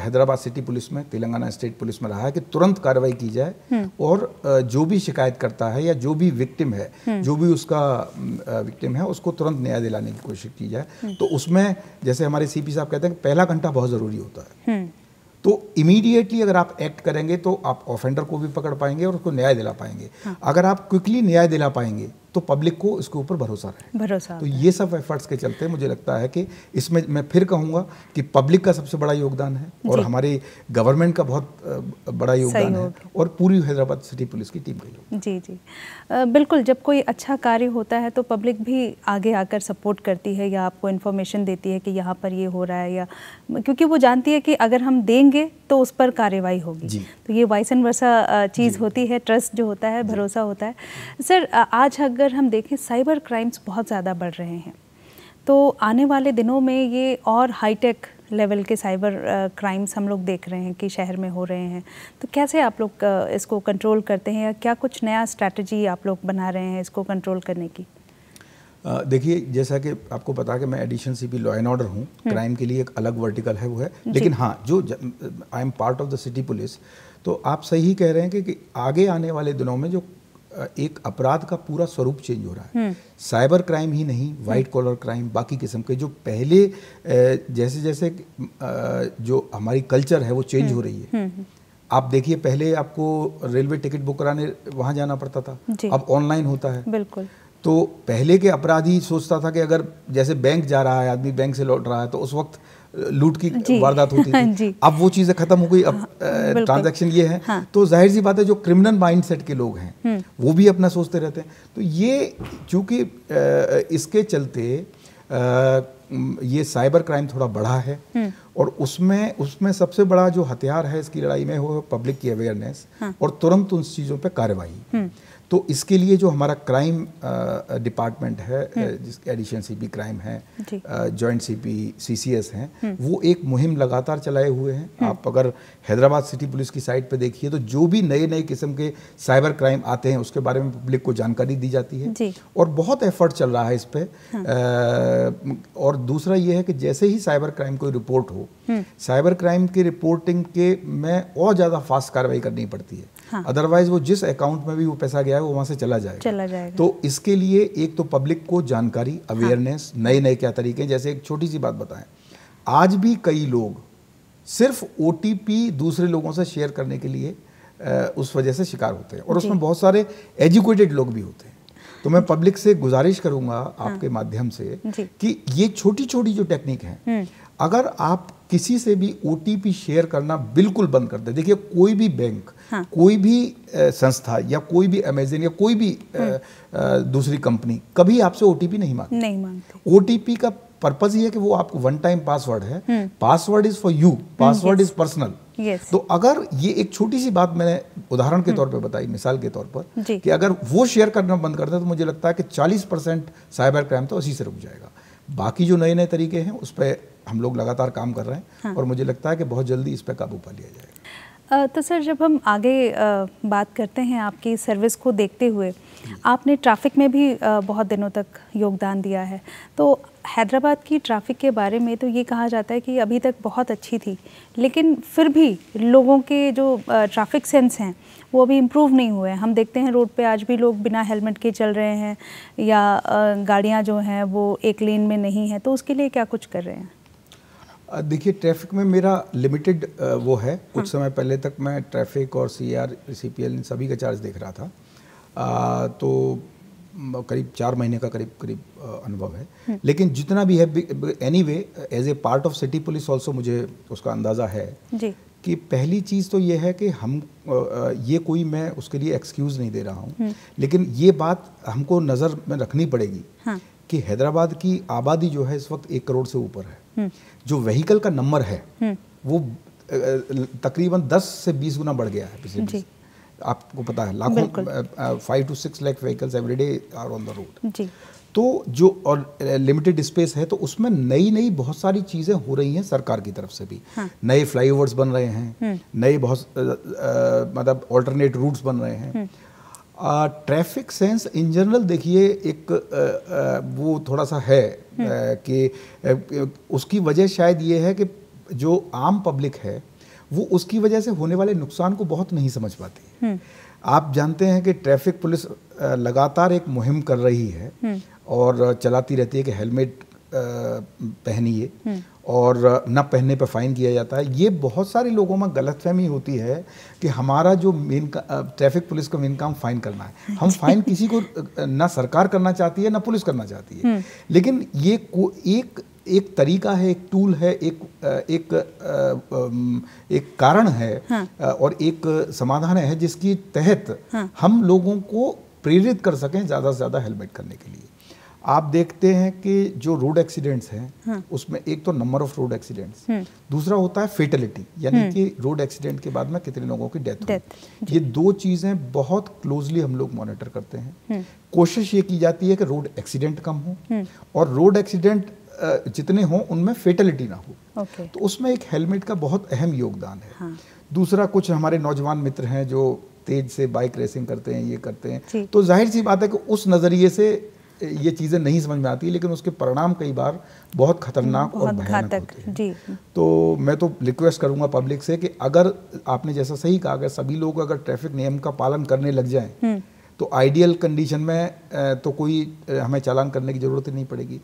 हैदराबाद सिटी पुलिस में तेलंगाना स्टेट पुलिस में रहा है कि तुरंत कार्रवाई की जाए हम्म। और जो भी शिकायत करता है या जो भी विक्टिम है हम्म। जो भी उसका विक्टिम है उसको तुरंत न्याय दिलाने की कोशिश की जाए तो उसमें जैसे हमारे सीपी साहब कहते हैं कि पहला घंटा बहुत ज़रूरी होता है तो इमीडिएटली अगर आप एक्ट करेंगे तो आप ऑफेंडर को भी पकड़ पाएंगे और उसको न्याय दिला पाएंगे हाँ। अगर आप क्विकली न्याय दिला पाएंगे तो पब्लिक को इसके ऊपर भरोसा रहे भरोसा तो ये सब एफर्ट्स के चलते मुझे लगता है कि इसमें मैं फिर कहूँगा कि पब्लिक का सबसे बड़ा योगदान है और हमारे गवर्नमेंट का बहुत बड़ा योगदान है और पूरी हैदराबाद सिटी पुलिस की टीम का योगदान जी जी बिल्कुल जब कोई अच्छा कार्य होता है तो पब्लिक भी आगे आकर सपोर्ट करती है या आपको इन्फॉर्मेशन देती है कि यहाँ पर ये हो रहा है या क्योंकि वो जानती है कि अगर हम देंगे तो उस पर कार्रवाई होगी तो ये वाइस एंड वर्षा चीज़ होती है ट्रस्ट जो होता है भरोसा होता है सर आज अगर हम देखें साइबर क्राइम्स बहुत ज़्यादा बढ़ रहे हैं तो आने वाले दिनों में ये और हाईटेक लेवल के साइबर क्राइम्स हम लोग देख रहे हैं कि शहर में हो रहे हैं तो कैसे आप लोग इसको कंट्रोल करते हैं या क्या कुछ नया स्ट्रैटेजी आप लोग बना रहे हैं इसको कंट्रोल करने की देखिए जैसा कि आपको पता कि मैं addition C P law and order हूँ क्राइम हम्म। के लिए एक अलग वर्टिकल है वो है लेकिन हाँ जो I am part of the city police तो आप सही कह रहे हैं कि, कि आगे आने वाले दिनों में जो एक अपराध का पूरा स्वरूप चेंज हो रहा है साइबर क्राइम हम्म। ही नहीं वाइट कॉलर क्राइम बाकी किस्म के जो पहले जैसे जैसे जो हमारी कल्चर है वो चेंज हो हम्म, रही है हम्म, आप देखिए पहले आपको रेलवे टिकट बुक कराने वहां जाना पड़ता था अब ऑनलाइन होता है बिल्कुल तो पहले के अपराधी सोचता था कि अगर जैसे बैंक जा रहा है आदमी बैंक से लौट रहा है तो उस वक्त लूट की वारदात होती थी हाँ अब वो चीज़ें खत्म हो गई अब ट्रांजैक्शन हाँ, ये है हाँ। तो जाहिर सी बात है जो क्रिमिनल माइंडसेट के लोग हैं हम्म। वो भी अपना सोचते रहते हैं तो ये चूंकि इसके चलते ये साइबर क्राइम थोड़ा बढ़ा है हम्म। और उसमें उसमें सबसे बड़ा जो हथियार है इसकी लड़ाई में वो पब्लिक की अवेयरनेस हाँ। और तुरंत उन चीज़ों पर कार्रवाई हम्म। तो इसके लिए जो हमारा क्राइम डिपार्टमेंट है हम्म। जिसके एडिशन सीपी क्राइम है जॉइंट सीपी सीसीएस हैं हम्म। वो एक मुहिम लगातार चलाए हुए हैं हम्म। आप अगर हैदराबाद सिटी पुलिस की साइट पर देखिए तो जो भी नए नए किस्म के साइबर क्राइम आते हैं उसके बारे में पब्लिक को जानकारी दी जाती है और बहुत एफर्ट चल रहा है इस पर हाँ। और दूसरा ये है कि जैसे ही साइबर क्राइम कोई रिपोर्ट हो साइबर क्राइम की रिपोर्टिंग के में और ज़्यादा फास्ट कार्रवाई करनी पड़ती है हाँ। अदरवाइज वो जिस अकाउंट में भी वो पैसा गया है वो वहाँ से चला जाएगा चला जाएगा तो इसके लिए एक तो पब्लिक को जानकारी अवेयरनेस हाँ। नए नए क्या तरीके जैसे एक छोटी सी बात बताएं आज भी कई लोग सिर्फ ओ दूसरे लोगों से शेयर करने के लिए उस वजह से शिकार होते हैं और उसमें बहुत सारे एजुकेटेड लोग भी होते हैं तो मैं पब्लिक से गुजारिश करूंगा हाँ। आपके माध्यम से कि ये छोटी छोटी जो टेक्निक है हम्म। अगर आप किसी से भी ओ शेयर करना बिल्कुल बंद कर दे देखिए कोई भी बैंक हाँ। कोई भी संस्था या कोई भी अमेजन या कोई भी हम्म। दूसरी कंपनी कभी आपसे ओ नहीं मांगती नहीं मांगती ओ का पर्पज ये है कि वो आपको वन टाइम पासवर्ड है password is for you password is personal Yes. तो अगर ये एक छोटी सी बात मैंने उदाहरण के हम्म। तौर पे बताई मिसाल के तौर पर कि अगर वो शेयर करना बंद करते हैं तो मुझे लगता है कि 40 परसेंट साइबर क्राइम तो उसी से रुक जाएगा बाकी जो नए नए तरीके हैं उस पर हम लोग लगातार काम कर रहे हैं हाँ। और मुझे लगता है कि बहुत जल्दी इस पर काबू पा लिया जाएगा तो सर जब हम आगे बात करते हैं आपकी सर्विस को देखते हुए आपने ट्रैफिक में भी बहुत दिनों तक योगदान दिया है तो हैदराबाद की ट्रैफिक के बारे में तो ये कहा जाता है कि अभी तक बहुत अच्छी थी लेकिन फिर भी लोगों के जो ट्रैफिक सेंस हैं वो अभी इम्प्रूव नहीं हुए हैं हम देखते हैं रोड पे आज भी लोग बिना हेलमेट के चल रहे हैं या गाड़ियाँ जो हैं वो एक लेन में नहीं हैं तो उसके लिए क्या कुछ कर रहे हैं देखिए ट्रैफिक में मेरा लिमिटेड वो है कुछ हाँ। समय पहले तक मैं ट्रैफिक और C R C P L इन सभी का चार्ज देख रहा था आ, तो करीब चार महीने का करीब करीब अनुभव है हाँ। लेकिन जितना भी है anyway as a part of city police also मुझे उसका अंदाज़ा है जी। कि पहली चीज़ तो ये है कि हम ये कोई मैं उसके लिए एक्सक्यूज़ नहीं दे रहा हूँ हम्म। लेकिन ये बात हमको नज़र में रखनी पड़ेगी हाँ। कि हैदराबाद की आबादी जो है इस वक्त एक करोड़ से ऊपर है जो व्हीकल का नंबर है हम्म। वो तकरीबन 10 से 20 गुना बढ़ गया है पिछले आपको पता है लाखों five to six lakh vehicles everyday are on the road तो जो और लिमिटेड स्पेस है तो उसमें नई नई बहुत सारी चीज़ें हो रही हैं सरकार की तरफ से भी हाँ। नए फ्लाईओवर्स बन रहे हैं हम्म। नए बहुत मतलब ऑल्टरनेट रूट्स बन रहे हैं हम्म। ट्रैफिक सेंस इन जनरल देखिए एक आ, आ, वो थोड़ा सा है हम्म। कि उसकी वजह शायद ये है कि जो आम पब्लिक है वो उसकी वजह से होने वाले नुकसान को बहुत नहीं समझ पाती है हम्म। आप जानते हैं कि ट्रैफिक पुलिस लगातार एक मुहिम कर रही है हम्म। और चलाती रहती है कि हेलमेट पहनिए और न पहनने पर फ़ाइन किया जाता है ये बहुत सारे लोगों में गलतफहमी होती है कि हमारा जो मेन ट्रैफिक पुलिस का मेन काम फ़ाइन करना है हम फ़ाइन किसी को ना सरकार करना चाहती है ना पुलिस करना चाहती है हम्म। लेकिन ये को एक एक तरीका है एक टूल है एक एक एक कारण है हाँ। और एक समाधान है जिसकी तहत हाँ। हम लोगों को प्रेरित कर सकें ज़्यादा से ज़्यादा हेलमेट करने के लिए आप देखते हैं कि जो रोड एक्सीडेंट्स हैं हाँ। उसमें एक तो नंबर ऑफ रोड एक्सीडेंट्स दूसरा होता है फेटेलिटी यानी हाँ। कि रोड एक्सीडेंट के बाद में कितने लोगों की डेथ हुई ये दो चीज़ें बहुत क्लोजली हम लोग मॉनिटर करते हैं हाँ। कोशिश ये की जाती है कि रोड एक्सीडेंट कम हो और रोड एक्सीडेंट जितने हों उनमें फेटेलिटी ना हो तो उसमें एक हेलमेट का बहुत अहम योगदान है दूसरा कुछ हमारे नौजवान मित्र हैं जो तेज से बाइक रेसिंग करते हैं ये करते हैं तो जाहिर सी बात है कि उस नज़रिए से ये चीज़ें नहीं समझ में आती लेकिन उसके परिणाम कई बार बहुत खतरनाक और भयानक होते हैं जी तो मैं तो रिक्वेस्ट करूंगा पब्लिक से कि अगर आपने जैसा सही कहा अगर सभी लोग अगर ट्रैफिक नियम का पालन करने लग जाएं हम्म। तो आइडियल कंडीशन में तो कोई हमें चालान करने की ज़रूरत ही नहीं पड़ेगी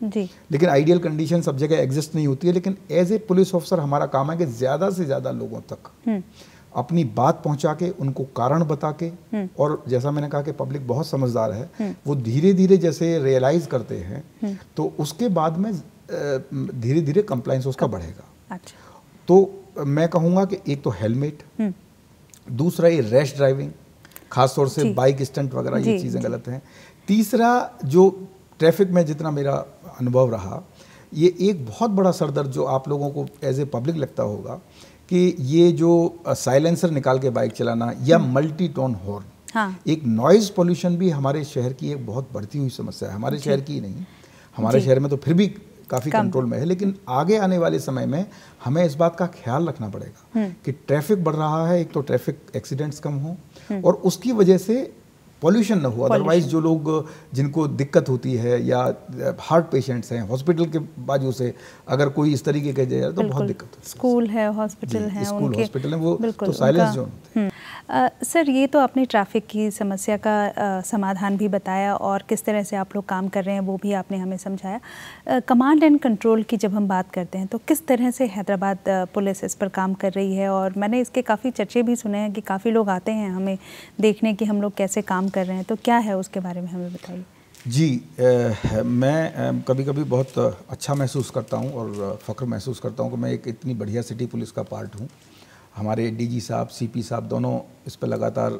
लेकिन आइडियल कंडीशन सब जगह एग्जिस्ट नहीं होती है लेकिन एज ए पुलिस ऑफिसर हमारा काम है कि ज़्यादा से ज़्यादा लोगों तक हम्म। अपनी बात पहुंचा के उनको कारण बता के हम्म। और जैसा मैंने कहा कि पब्लिक बहुत समझदार है हम्म। वो धीरे धीरे जैसे रियलाइज करते हैं हम्म। तो उसके बाद में धीरे धीरे कंप्लाइंस उसका बढ़ेगा अच्छा तो मैं कहूँगा कि एक तो हेलमेट दूसरा ये रैश ड्राइविंग खासतौर से बाइक स्टंट वगैरह ये चीज़ें गलत हैं तीसरा जो ट्रैफिक में जितना मेरा अनुभव रहा ये एक बहुत बड़ा सरदर्द जो आप लोगों को एज ए पब्लिक लगता होगा कि ये जो साइलेंसर निकाल के बाइक चलाना या मल्टी टोन हॉर्न एक नॉइज़ पोल्यूशन भी हमारे शहर की एक बहुत बढ़ती हुई समस्या है हमारे शहर की नहीं हमारे शहर में तो फिर भी काफ़ी कंट्रोल में है लेकिन आगे आने वाले समय में हमें इस बात का ख्याल रखना पड़ेगा हम्म। कि ट्रैफिक बढ़ रहा है एक तो ट्रैफिक एक्सीडेंट्स कम हो हम्म। और उसकी वजह से पॉल्यूशन ना हो अदरवाइज जो लोग जिनको दिक्कत होती है या हार्ट पेशेंट्स हैं हॉस्पिटल के बाजू से अगर कोई इस तरीके के जाए तो बहुत दिक्कत होती है स्कूल है हॉस्पिटल है स्कूल हॉस्पिटल है वो तो साइलेंस जोन होते हैं सर ये तो आपने ट्रैफिक की समस्या का समाधान भी बताया और किस तरह से आप लोग काम कर रहे हैं वो भी आपने हमें समझाया कमांड एंड कंट्रोल की जब हम बात करते हैं तो किस तरह से हैदराबाद पुलिस इस पर काम कर रही है और मैंने इसके काफ़ी चर्चे भी सुने हैं कि काफ़ी लोग आते हैं हमें देखने कि हम लोग कैसे काम कर रहे हैं तो क्या है उसके बारे में हमें बताइए जी ए, मैं कभी कभी बहुत अच्छा महसूस करता हूँ और फ़ख्र महसूस करता हूँ कि मैं एक इतनी बढ़िया सिटी पुलिस का पार्ट हूँ हमारे डीजी साहब सीपी साहब दोनों इस पर लगातार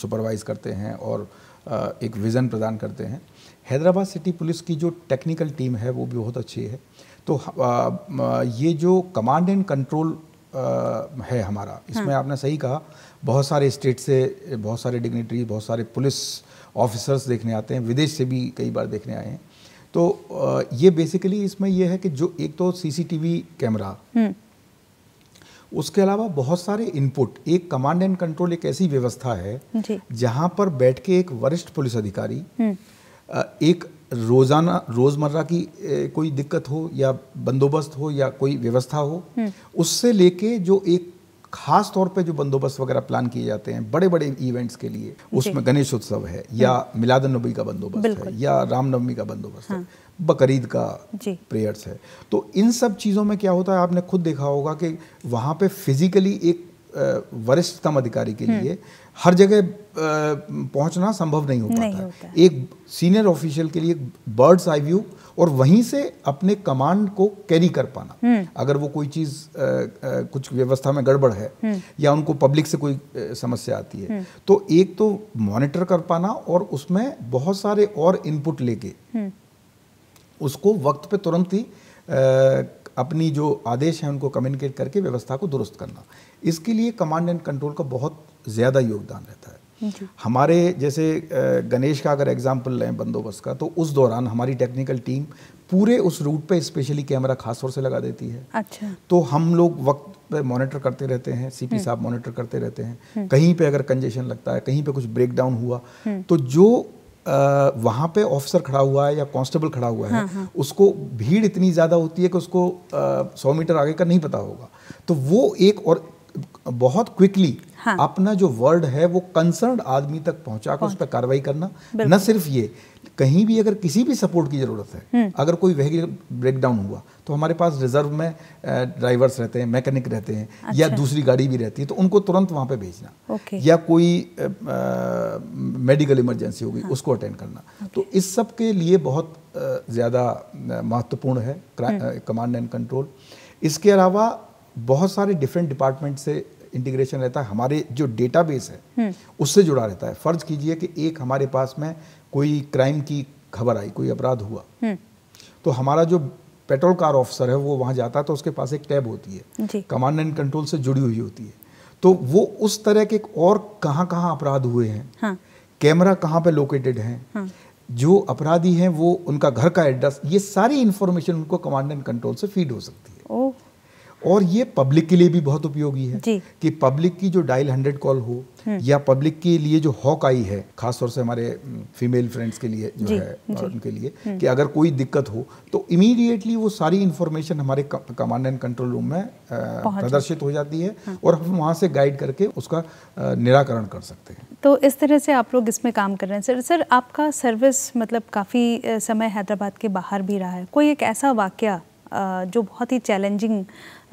सुपरवाइज़ करते हैं और आ, एक विज़न प्रदान करते हैं हैदराबाद सिटी पुलिस की जो टेक्निकल टीम है वो भी बहुत अच्छी है तो आ, ये जो कमांड एंड कंट्रोल है हमारा इसमें हाँ। आपने सही कहा बहुत सारे स्टेट से बहुत सारे डिग्नेटरी बहुत सारे पुलिस ऑफिसर्स देखने आते हैं विदेश से भी कई बार देखने आए हैं तो ये बेसिकली इसमें यह है कि जो एक तो सीसीटीवी कैमरा उसके अलावा बहुत सारे इनपुट एक कमांड एंड कंट्रोल एक ऐसी व्यवस्था है जहां पर बैठ के एक वरिष्ठ पुलिस अधिकारी हम्म। एक रोजाना रोजमर्रा की कोई दिक्कत हो या बंदोबस्त हो या कोई व्यवस्था हो हम्म। उससे लेके जो एक खास तौर पे जो बंदोबस्त वगैरह प्लान किए जाते हैं बड़े बड़े इवेंट्स के लिए उसमें गणेश उत्सव है या हम्म। मिलादन नबी का बंदोबस्त है या रामनवमी का बंदोबस्त है हाँ। बकरीद का प्रेयर्स है तो इन सब चीज़ों में क्या होता है आपने खुद देखा होगा कि वहाँ पे फिजिकली एक वरिष्ठतम अधिकारी के हम्म। लिए हर जगह पहुंचना संभव नहीं हो पाता नहीं होता है। एक सीनियर ऑफिशियल के लिए बर्ड्स आई व्यू और वहीं से अपने कमांड को कैरी कर पाना हम्म। अगर वो कोई चीज़ कुछ व्यवस्था में गड़बड़ है हम्म। या उनको पब्लिक से कोई समस्या आती है तो एक तो मॉनिटर कर पाना और उसमें बहुत सारे और इनपुट लेके उसको वक्त पे तुरंत ही अपनी जो आदेश है उनको कम्युनिकेट करके व्यवस्था को दुरुस्त करना इसके लिए कमांड एंड कंट्रोल का बहुत ज़्यादा योगदान रहता है हमारे जैसे गणेश का अगर एग्जाम्पल लें बंदोबस्त का तो उस दौरान हमारी टेक्निकल टीम पूरे उस रूट पे स्पेशली कैमरा खास तौर से लगा देती है अच्छा तो हम लोग वक्त पे मॉनिटर करते रहते हैं सीपी हम्म। साहब मॉनिटर करते रहते हैं हम्म। कहीं पे अगर कंजेशन लगता है कहीं पे कुछ ब्रेकडाउन हुआ हम्म। तो जो वहाँ पे ऑफिसर खड़ा हुआ है या कांस्टेबल खड़ा हुआ है हाँ, हाँ. उसको भीड़ इतनी ज़्यादा होती है कि उसको सौ मीटर आगे का नहीं पता होगा तो वो एक और बहुत क्विकली हाँ। अपना जो वर्ड है वो कंसर्न आदमी तक पहुंचा कर उस पर कार्रवाई करना न सिर्फ ये कहीं भी अगर किसी भी सपोर्ट की ज़रूरत है हम्म। अगर कोई व्हीकल ब्रेकडाउन हुआ तो हमारे पास रिजर्व में ड्राइवर्स रहते हैं मैकेनिक रहते हैं अच्छा। या दूसरी गाड़ी भी रहती है तो उनको तुरंत वहां पे भेजना या कोई मेडिकल इमरजेंसी होगी उसको अटेंड करना तो इस सब के लिए बहुत ज़्यादा महत्वपूर्ण है कमांड एंड कंट्रोल इसके अलावा बहुत सारे डिफरेंट डिपार्टमेंट से इंटीग्रेशन रहता है हमारे जो डेटाबेस है हम्म। उससे जुड़ा रहता है फर्ज कीजिए कि एक हमारे पास में कोई क्राइम की खबर आई कोई अपराध हुआ हम्म। तो हमारा जो पेट्रोल कार ऑफिसर है वो वहां जाता है तो उसके पास एक टैब होती है कमांड एंड कंट्रोल से जुड़ी हुई होती है तो वो उस तरह के और कहाँ कहाँ अपराध हुए हैं हाँ। कैमरा कहाँ पे लोकेटेड है हाँ। जो अपराधी हैं वो उनका घर का एड्रेस ये सारी इन्फॉर्मेशन उनको कमांड एंड कंट्रोल से फीड हो सकती है और ये पब्लिक के लिए भी बहुत उपयोगी है कि पब्लिक की जो डायल हंड्रेड कॉल हो हम्म। या पब्लिक के लिए जो हॉक आई है खासतौर से हमारे फीमेल हम्म, फ्रेंड्स के लिए जो है उनके लिए हम्म। कि अगर कोई दिक्कत हो तो इमीडिएटली वो सारी इन्फॉर्मेशन हमारे कमांड एंड कंट्रोल रूम में प्रदर्शित हो जाती है हाँ। और हम वहाँ से गाइड करके उसका निराकरण कर सकते हैं तो इस तरह से आप लोग इसमें काम कर रहे हैं सर सर आपका सर्विस मतलब काफ़ी समय हैदराबाद के बाहर भी रहा है कोई एक ऐसा वाक्य जो बहुत ही चैलेंजिंग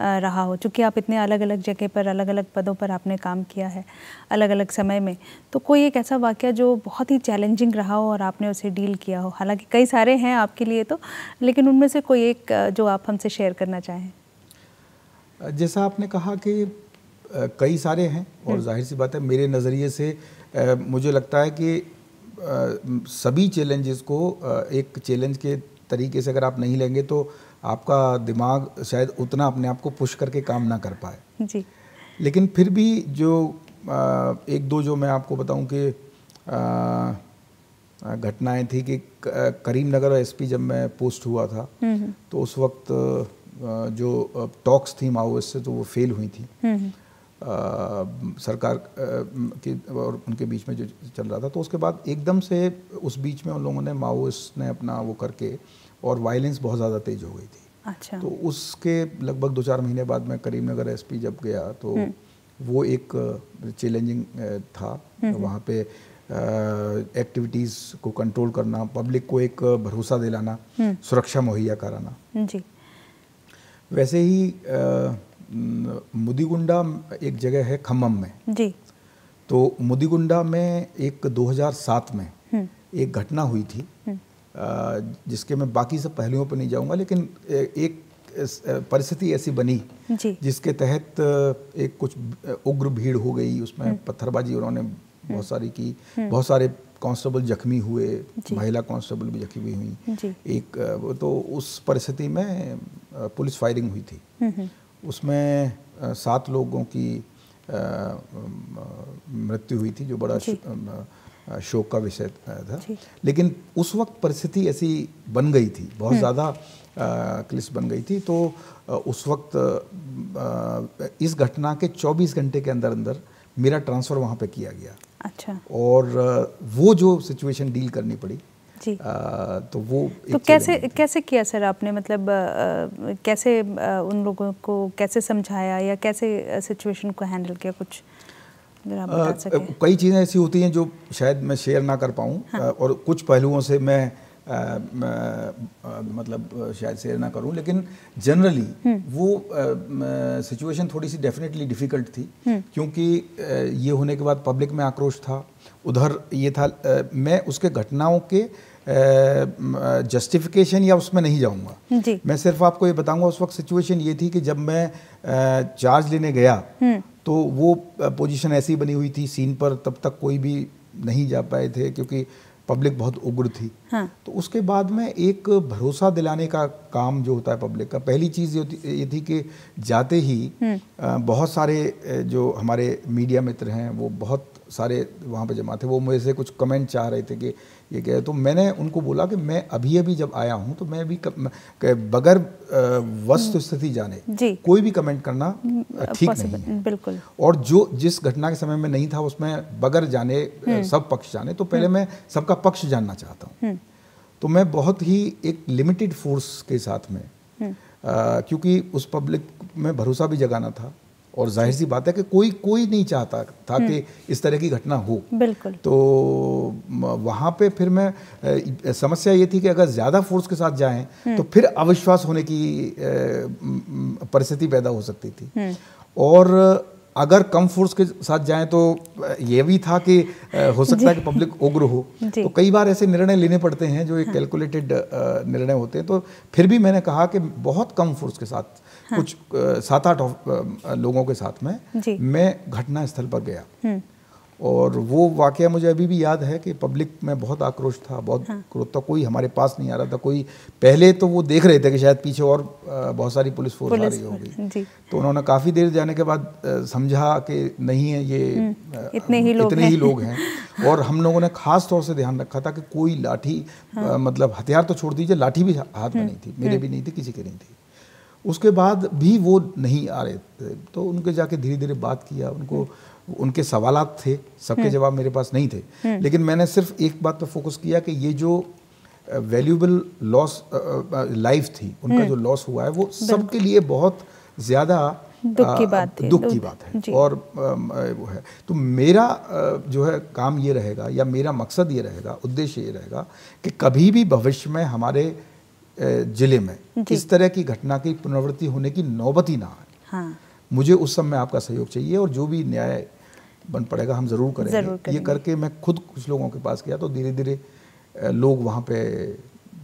रहा हो चूँकि आप इतने अलग अलग जगह पर अलग अलग पदों पर आपने काम किया है अलग अलग समय में तो कोई एक ऐसा वाक्य जो बहुत ही चैलेंजिंग रहा हो और आपने उसे डील किया हो हालांकि कई सारे हैं आपके लिए तो लेकिन उनमें से कोई एक जो आप हमसे शेयर करना चाहें जैसा आपने कहा कि कई सारे हैं और हम्म। जाहिर सी बात है मेरे नज़रिए से मुझे लगता है कि सभी चैलेंजेस को एक चैलेंज के तरीके से अगर आप नहीं लेंगे तो आपका दिमाग शायद उतना अपने आप को पुश करके काम ना कर पाए जी लेकिन फिर भी जो एक दो जो मैं आपको बताऊं कि घटनाएं थी कि करीम नगर एसपी जब मैं पोस्ट हुआ था हम्म, हम्म। तो उस वक्त जो टॉक्स थी माओइस्ट से तो वो फेल हुई थी हम्म, आ, सरकार के और उनके बीच में जो चल रहा था तो उसके बाद एकदम से उस बीच में उन लोगों ने माओइस्ट ने अपना वो करके और वायलेंस बहुत ज़्यादा तेज हो गई थी अच्छा तो उसके लगभग दो चार महीने बाद मैं करीमनगर एसपी जब गया तो हम्म। वो एक चैलेंजिंग था हम्म। वहाँ पे एक्टिविटीज़ को कंट्रोल करना पब्लिक को एक भरोसा दिलाना हम्म। सुरक्षा मुहैया कराना जी वैसे ही मुदीगुंडा एक जगह है खम्मम में जी तो मुदीगुंडा में एक 2007 में एक घटना हुई थी जिसके मैं बाकी सब पहलुओं पर नहीं जाऊंगा लेकिन एक परिस्थिति ऐसी बनी जिसके तहत एक कुछ उग्र भीड़ हो गई उसमें हम्म। पत्थरबाजी उन्होंने हम्म। बहुत सारी की हम्म। बहुत सारे कांस्टेबल जख्मी हुए महिला कांस्टेबल भी जख्मी हुई एक तो उस परिस्थिति में पुलिस फायरिंग हुई थी उसमें सात लोगों की मृत्यु हुई थी जो बड़ा शोक का विषय था लेकिन उस वक्त परिस्थिति ऐसी बन गई थी बहुत हम्म। ज़्यादा क्लिस बन गई थी तो उस वक्त इस घटना के 24 घंटे के अंदर अंदर मेरा ट्रांसफ़र वहाँ पे किया गया अच्छा और वो जो सिचुएशन डील करनी पड़ी जी आ, तो वो तो कैसे कैसे किया सर आपने मतलब आ, कैसे आ, उन लोगों को कैसे समझाया या कैसे सिचुएशन को हैंडल किया कुछ कई चीज़ें ऐसी होती हैं जो शायद मैं शेयर ना कर पाऊँ हाँ। और कुछ पहलुओं से मैं आ, आ, मतलब शायद शेयर ना करूँ लेकिन जनरली हम्म। वो सिचुएशन थोड़ी सी डेफिनेटली डिफ़िकल्ट थी हम्म। क्योंकि ये होने के बाद पब्लिक में आक्रोश था उधर ये था आ, मैं उसके घटनाओं के जस्टिफिकेशन या उसमें नहीं जाऊंगा मैं सिर्फ आपको ये बताऊंगा उस वक्त सिचुएशन ये थी कि जब मैं चार्ज लेने गया हम्म। तो वो पोजीशन ऐसी बनी हुई थी सीन पर तब तक कोई भी नहीं जा पाए थे क्योंकि पब्लिक बहुत उग्र थी हाँ। तो उसके बाद में एक भरोसा दिलाने का काम जो होता है पब्लिक का पहली चीज़ ये थी कि जाते ही हम्म। बहुत सारे जो हमारे मीडिया मित्र हैं वो बहुत सारे वहाँ पर जमा थे वो मुझे से कुछ कमेंट चाह रहे थे कि ये गए तो मैंने उनको बोला कि मैं अभी अभी जब आया हूँ तो मैं अभी बगैर वस्तु हम्म। स्थिति जाने कोई भी कमेंट करना हम्म, ठीक नहीं है हम्म, बिल्कुल और जो जिस घटना के समय में नहीं था उसमें बगैर जाने सब पक्ष जाने तो पहले मैं सबका पक्ष जानना चाहता हूँ तो मैं बहुत ही एक लिमिटेड फोर्स के साथ में क्योंकि उस पब्लिक में भरोसा भी जगाना था और जाहिर सी बात है कि कोई कोई नहीं चाहता था कि हम्म। इस तरह की घटना हो बिल्कुल तो वहाँ पे फिर मैं समस्या ये थी कि अगर ज़्यादा फोर्स के साथ जाएं हम्म। तो फिर अविश्वास होने की परिस्थिति पैदा हो सकती थी हम्म। और अगर कम फोर्स के साथ जाएं तो ये भी था कि हो सकता है कि पब्लिक उग्र हो तो कई बार ऐसे निर्णय लेने पड़ते हैं जो एक कैलकुलेटेड हाँ। निर्णय होते हैं तो फिर भी मैंने कहा कि बहुत कम फोर्स के साथ हाँ। कुछ सात आठ लोगों के साथ में मैं घटना स्थल पर गया हम्म। और वो वाक्य मुझे अभी भी याद है कि पब्लिक में बहुत आक्रोश था बहुत हाँ। क्रोध था कोई हमारे पास नहीं आ रहा था कोई पहले तो वो देख रहे थे कि शायद पीछे और बहुत सारी पुलिस फोर्स आ रही होगी तो उन्होंने काफ़ी देर जाने के बाद समझा कि नहीं है ये हम्म, इतने ही लोग इतने ही लोग हैं और हम लोगों ने खास तौर से ध्यान रखा था कि कोई लाठी हाँ। मतलब हथियार तो छोड़ दीजिए लाठी भी हाथ में हम्म, नहीं थी मेरे भी नहीं थी किसी के नहीं थी उसके बाद भी वो नहीं आ रहे थे तो उनके जाके धीरे धीरे बात किया उनको उनके सवाल थे सबके हम्म। जवाब मेरे पास नहीं थे हम्म। लेकिन मैंने सिर्फ एक बात पर फोकस किया कि ये जो वैल्यूबल लॉस लाइफ थी उनका हम्म। जो लॉस हुआ है वो सबके लिए बहुत ज़्यादा दुख की बात है दुख की बात है और वो है तो मेरा जो है काम ये रहेगा या मेरा मकसद ये रहेगा उद्देश्य ये रहेगा कि कभी भी भविष्य में हमारे जिले में इस तरह की घटना की पुनरावृत्ति होने की नौबत ही ना आए हाँ। मुझे उस समय आपका सहयोग चाहिए और जो भी न्याय बन पड़ेगा हम जरूर करेंगे जरूर करेंगे। ये करके मैं खुद कुछ लोगों के पास गया तो धीरे धीरे लोग वहाँ पे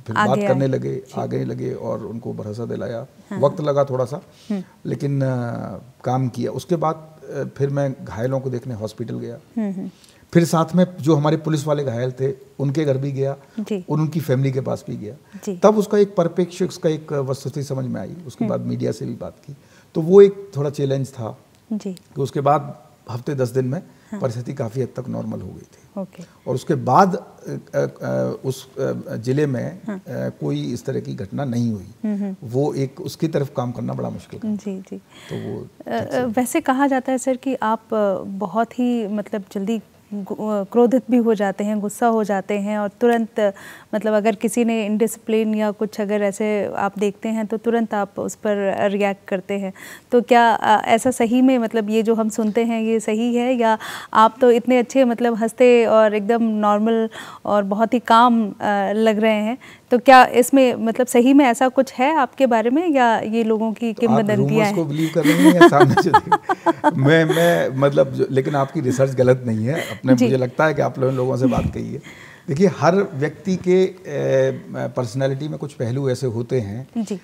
फिर बात करने लगे आगे लगे और उनको भरोसा दिलाया हाँ। वक्त लगा थोड़ा सा हम्म। लेकिन आ, काम किया उसके बाद फिर मैं घायलों को देखने हॉस्पिटल गया हम्म, हम्म। फिर साथ में जो हमारे पुलिस वाले घायल थे उनके घर भी गया और उनकी फैमिली के पास भी गया तब उसका एक परिप्रेक्ष्य उसका एक वस्तुस्थिति समझ में आई उसके हम्म। बाद मीडिया से भी बात की तो वो एक थोड़ा चैलेंज था कि तो उसके बाद हफ्ते दस दिन में हाँ। परिस्थिति काफ़ी हद तक नॉर्मल हो गई थी और उसके बाद उस जिले में हाँ। कोई इस तरह की घटना नहीं हुई हम्म, हम्म। वो एक उसकी तरफ काम करना बड़ा मुश्किल है जी जी तो वो वैसे कहा जाता है सर कि आप बहुत ही मतलब जल्दी क्रोधित भी हो जाते हैं गुस्सा हो जाते हैं और तुरंत मतलब अगर किसी ने इनडिसप्लिन या कुछ अगर ऐसे आप देखते हैं तो तुरंत आप उस पर रिएक्ट करते हैं तो क्या ऐसा सही में मतलब ये जो हम सुनते हैं ये सही है या आप तो इतने अच्छे मतलब हंसते और एकदम नॉर्मल और बहुत ही काम लग रहे हैं तो क्या इसमें मतलब सही में ऐसा कुछ है आपके बारे में या ये लोगों की किम्बदंतियाँ हैं? को बिलीव कर रही हैं सामने से मैं मैं मतलब लेकिन आपकी रिसर्च गलत नहीं है अपने मुझे लगता है कि आप लोगों लोगों से बात कही है देखिए हर व्यक्ति के पर्सनालिटी में कुछ पहलू ऐसे होते हैं जी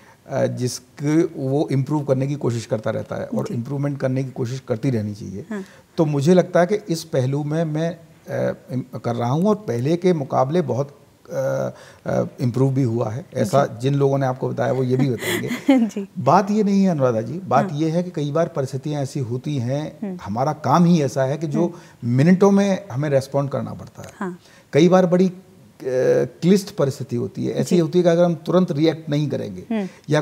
जिसके वो इम्प्रूव करने की कोशिश करता रहता है और इम्प्रूवमेंट करने की कोशिश करती रहनी चाहिए हाँ। तो मुझे लगता है कि इस पहलू में मैं कर रहा हूँ और पहले के मुकाबले बहुत इम्प्रूव भी हुआ है ऐसा जिन लोगों ने आपको बताया वो ये भी बताएंगे बात ये नहीं है अनुराधा जी बात हाँ। ये है कि कई बार परिस्थितियाँ ऐसी होती हैं हम्म। हमारा काम ही ऐसा है कि जो हम्म। मिनटों में हमें रेस्पॉन्ड करना पड़ता है हाँ। कई बार बड़ी क्लिष्ट परिस्थिति होती है ऐसी होती है कि अगर हम तुरंत रिएक्ट नहीं करेंगे हम्म। या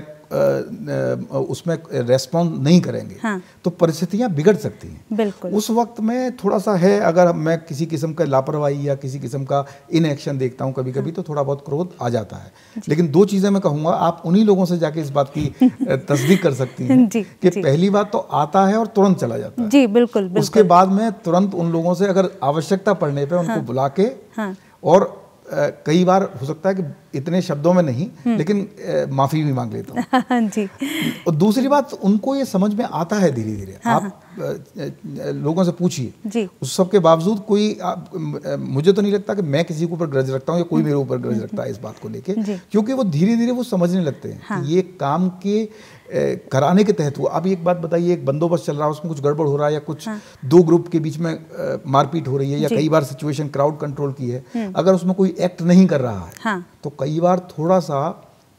उसमें रेस्पॉन्स नहीं करेंगे हाँ। तो परिस्थितियां बिगड़ सकती हैं उस वक्त में थोड़ा सा है अगर मैं किसी किस्म का लापरवाही या किसी किस्म का इनएक्शन देखता हूं कभी कभी हाँ। तो थोड़ा बहुत क्रोध आ जाता है लेकिन दो चीज़ें मैं कहूंगा आप उन्हीं लोगों से जाके इस बात की तस्दीक कर सकती हैं कि पहली बात तो आता है और तुरंत चला जाता है जी बिल्कुल उसके बाद में तुरंत उन लोगों से अगर आवश्यकता पड़ने पर हाँ। उनको बुला के हाँ। और कई बार हो सकता है कि इतने शब्दों में नहीं हम्म। लेकिन माफ़ी भी मांग लेता हूँ जी और दूसरी बात उनको ये समझ में आता है धीरे धीरे हाँ, आप हाँ। लोगों से पूछिए उस सब के बावजूद कोई आप, मुझे तो नहीं लगता कि मैं किसी के ऊपर ग्रज रखता हूँ या कोई हम्म। मेरे ऊपर ग्रज हम्म, रखता है इस बात को लेके क्योंकि वो धीरे धीरे वो समझने लगते हैं हाँ। ये काम के कराने के तहत हुआ अब एक बात बताइए एक बंदोबस्त चल रहा है उसमें कुछ गड़बड़ हो रहा है या कुछ हाँ। दो ग्रुप के बीच में मारपीट हो रही है या कई बार सिचुएशन क्राउड कंट्रोल की है हम्म। अगर उसमें कोई एक्ट नहीं कर रहा है हाँ। तो कई बार थोड़ा सा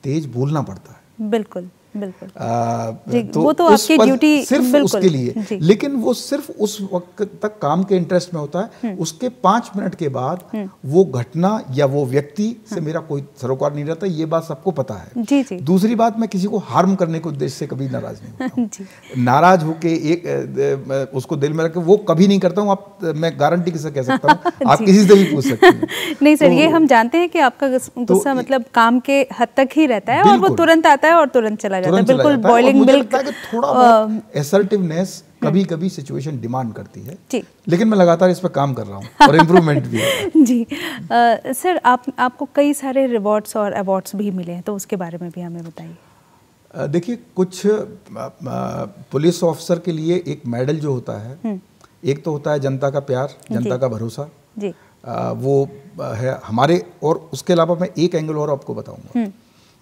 तेज बोलना पड़ता है बिल्कुल बिल्कुल आ, तो वो तो आपकी ड्यूटी सिर्फ उसके लिए लेकिन वो सिर्फ उस वक्त तक काम के इंटरेस्ट में होता है हम्म। उसके पांच मिनट के बाद हम्म। वो घटना या वो व्यक्ति से मेरा कोई सरोकार नहीं रहता ये बात सबको पता है जी जी दूसरी बात मैं किसी को हार्म करने के उद्देश्य से कभी नाराज नहीं होता नाराज होके एक उसको दिल में रख वो कभी नहीं करता हूँ आप मैं गारंटी किसे कह सकता हूँ आप किसी से भी पूछ सकते नहीं सर तो ये हम जानते हैं कि आपका तो गुस्सा मतलब काम के हद तक ही रहता है और वो तुरंत आता है और तुरंत चला जाता है हम्म। लेकिन मैं लगातार इस पर काम कर रहा हूँ इम्प्रूवमेंट भी जी सर आपको कई सारे रिवॉर्ड्स और अवार्ड्स भी मिले हैं तो उसके बारे में भी हमें बताइए देखिए कुछ पुलिस ऑफिसर के लिए एक मेडल जो होता है हम्म। एक तो होता है जनता का प्यार जनता का भरोसा जी आ, वो है हमारे और उसके अलावा मैं एक एंगल और आपको बताऊंगा हम्म।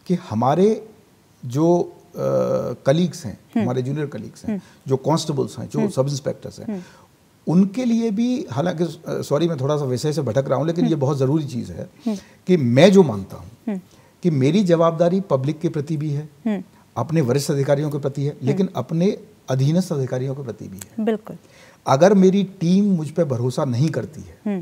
कि हमारे जो कलीग्स हैं हम्म। हमारे हम्म। जूनियर कलीग्स हैं जो कांस्टेबल्स हम्म। हैं जो सब इंस्पेक्टर्स हैं उनके लिए भी हालांकि सॉरी मैं थोड़ा सा विषय से भटक रहा हूं लेकिन ये बहुत ज़रूरी चीज़ है कि मैं जो मानता हूं कि मेरी जवाबदारी पब्लिक के प्रति भी है अपने वरिष्ठ अधिकारियों के प्रति है लेकिन अपने अधीनस्थ अधिकारियों के प्रति भी है बिल्कुल अगर मेरी टीम मुझ पर भरोसा नहीं करती है